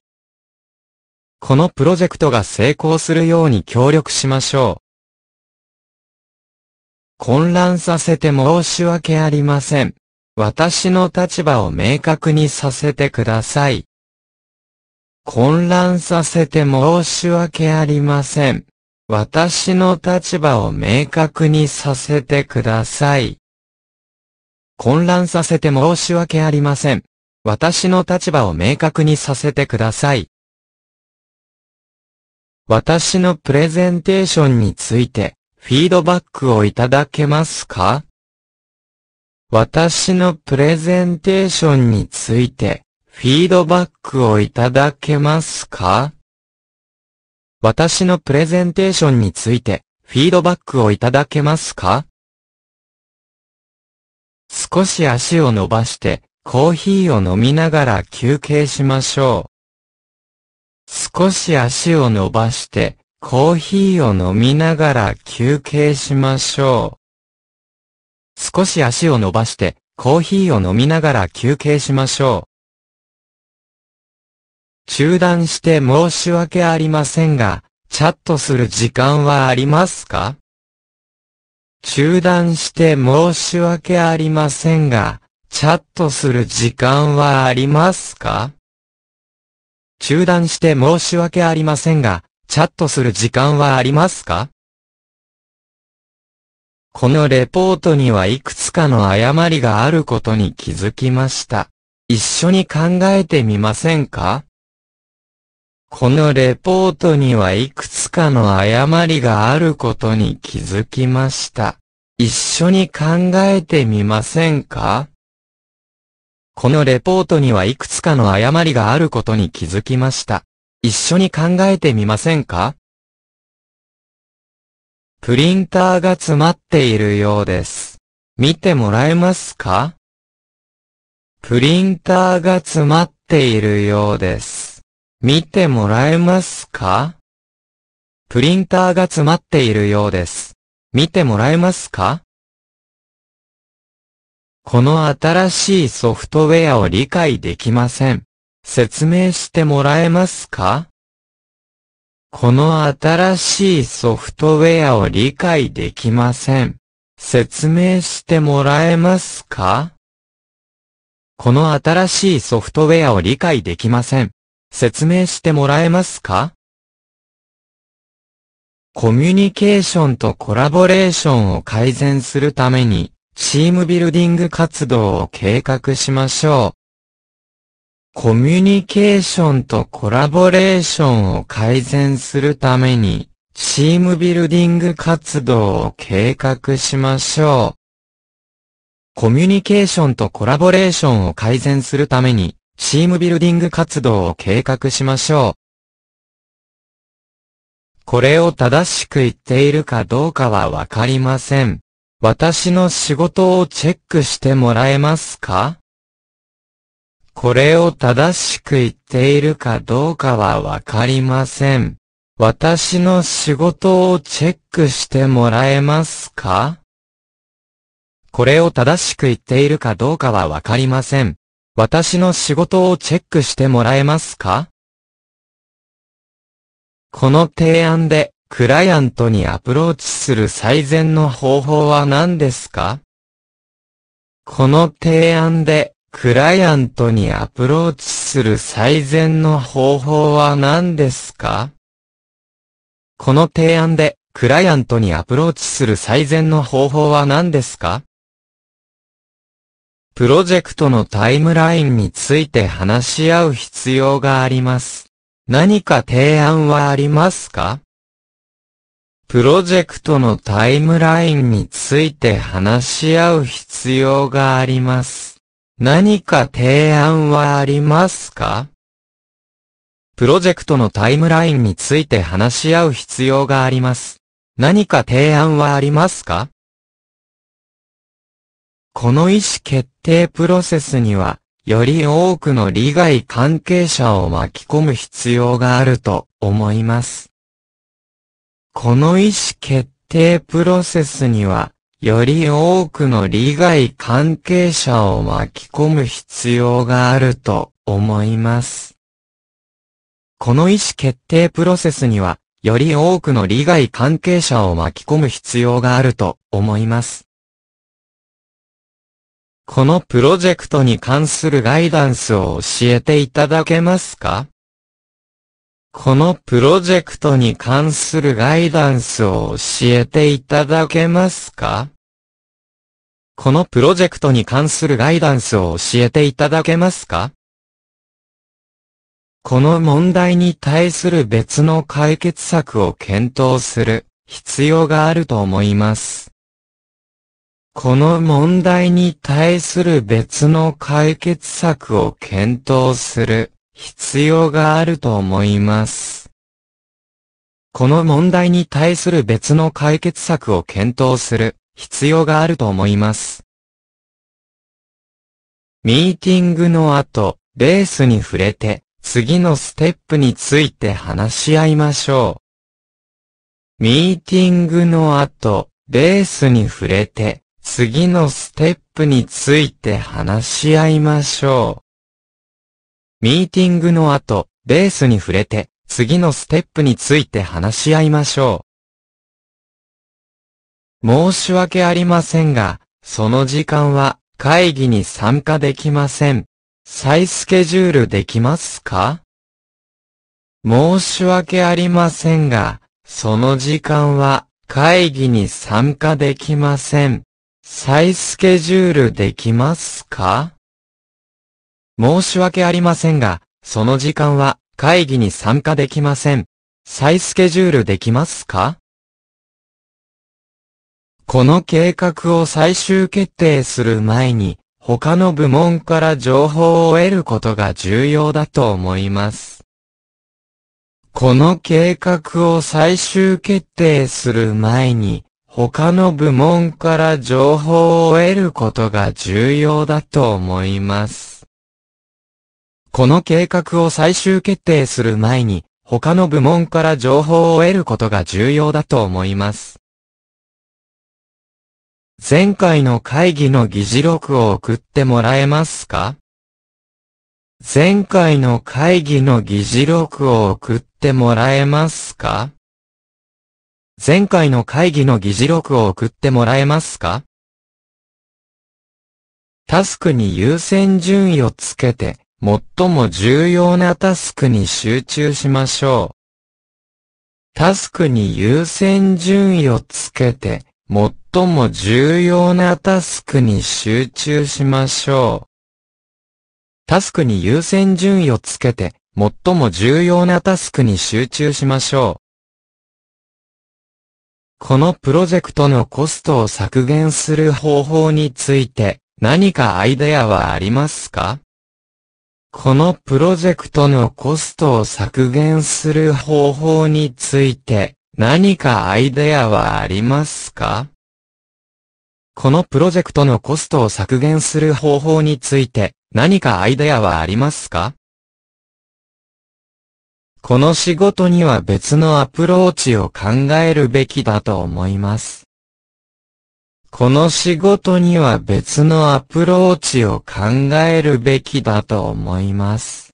このプロジェクトが成功するように協力しましょう。混乱させて申し訳ありません。私の立場を明確にさせてください。混乱させて申し訳ありません。私の立場を明確にさせてください。混乱させて申し訳ありません。私の立場を明確にさせてください。私のプレゼンテーションについてフィードバックをいただけますか私のプレゼンテーションについて、フィードバックをいただけますか私のプレゼンテーションについて、フィードバックをいただけますか少し足を伸ばして、コーヒーを飲みながら休憩しましょう。少し足を伸ばして、コーヒーを飲みながら休憩しましょう。少し足を伸ばして、コーヒーを飲みながら休憩しましょう。中断して申し訳ありませんが、チャットする時間はありますか中断して申し訳ありませんが、チャットする時間はありますか中断して申し訳ありませんが、チャットする時間はありますかこのレポートにはいくつかの誤りがあることに気づきました。一緒に考えてみませんかこのレポートにはいくつかの誤りがあることに気づきました。一緒に考えてみませんかこのレポートにはいくつかの誤りがあることに気づきました。一緒に考えてみませんかプリンターが詰まっているようです。見てもらえますかプリンターが詰まっているようです。見てもらえますかプリンターが詰まっているようです。見てもらえますかこの新しいソフトウェアを理解できません。説明してもらえますかこの新しいソフトウェアを理解できません。説明してもらえますかこの新しいソフトウェアを理解できません。説明してもらえますかコミュニケーションとコラボレーションを改善するために、チームビルディング活動を計画しましょう。コミュニケーションとコラボレーションを改善するために、チームビルディング活動を計画しましょう。コミュニケーションとコラボレーションを改善するために、チームビルディング活動を計画しましょう。これを正しく言っているかどうかはわかりません。私の仕事をチェックしてもらえますかこれを正しく言っているかどうかはわかりません。私の仕事をチェックしてもらえますかこれを正しく言っているかどうかはわかりません。私の仕事をチェックしてもらえますかこの提案で、クライアントにアプローチする最善の方法は何ですかこの提案で、クライアントにアプローチする最善の方法は何ですかこの提案で、クライアントにアプローチする最善の方法は何ですかプロジェクトのタイムラインについて話し合う必要があります。何か提案はありますかプロジェクトのタイムラインについて話し合う必要があります。何か提案はありますかプロジェクトのタイムラインについて話し合う必要があります。何か提案はありますかこの意思決定プロセスには、より多くの利害関係者を巻き込む必要があると思います。この意思決定プロセスには、より多くの利害関係者を巻き込む必要があると思います。この意思決定プロセスには、より多くの利害関係者を巻き込む必要があると思います。このプロジェクトに関するガイダンスを教えていただけますかこのプロジェクトに関するガイダンスを教えていただけますかこのプロジェクトに関するガイダンスを教えていただけますかこの問題に対する別の解決策を検討する必要があると思います。この問題に対する別の解決策を検討する必要があると思います。この問題に対する別の解決策を検討する必要があると思います。ミーティングの後、レースに触れて、次のステップについて話し合いましょう。ミーティングの後、レースに触れて、次のステップについて話し合いましょう。ミーティングの後、レースに触れて、次のステップについて話し合いましょう。申し訳ありませんが、その時間は会議に参加できません。再スケジュールできますか申し訳ありませんが、その時間は会議に参加できません。再スケジュールできますか申し訳ありませんが、その時間は会議に参加できません。再スケジュールできますかこの計画を最終決定する前に、他の部門から情報を得ることが重要だと思います。この計画を最終決定する前に、他の部門から情報を得ることが重要だと思います。この計画を最終決定する前に、他の部門から情報を得ることが重要だと思います。前回の会議の議事録を送ってもらえますか前回の会議の議事録を送ってもらえますか前回の会議の議事録を送ってもらえますかタスクに優先順位をつけて、最も重要なタスクに集中しましょう。タスクに優先順位をつけて、最最も重要なタスクに集中しましょう。タスクに優先順位をつけて、最も重要なタスクに集中しましょう。このプロジェクトのコストを削減する方法について何かアイデアはありますかこのプロジェクトのコストを削減する方法について何かアイデアはありますかこのプロジェクトのコストを削減する方法について何かアイデアはありますかこの仕事には別のアプローチを考えるべきだと思います。この仕事には別のアプローチを考えるべきだと思います。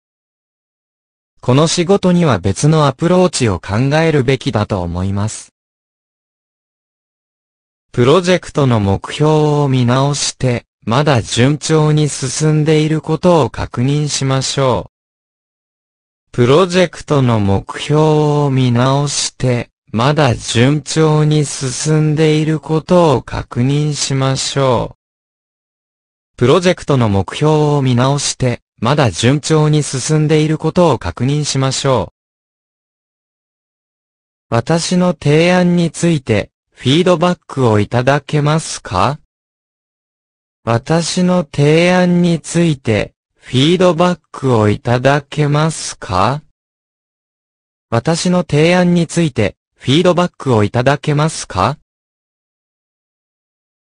この仕事には別のアプローチを考えるべきだと思います。プロジェクトの目標を見直して、まだ順調に進んでいることを確認しましょう。プロジェクトの目標を見直して、まだ順調に進んでいることを確認しましょう。プロジェクトの目標を見直して、まだ順調に進んでいることを確認しましょう。私の提案についてフィードバックをいただけますか私の提案について、フィードバックをいただけますか私の提案について、フィードバックをいただけますか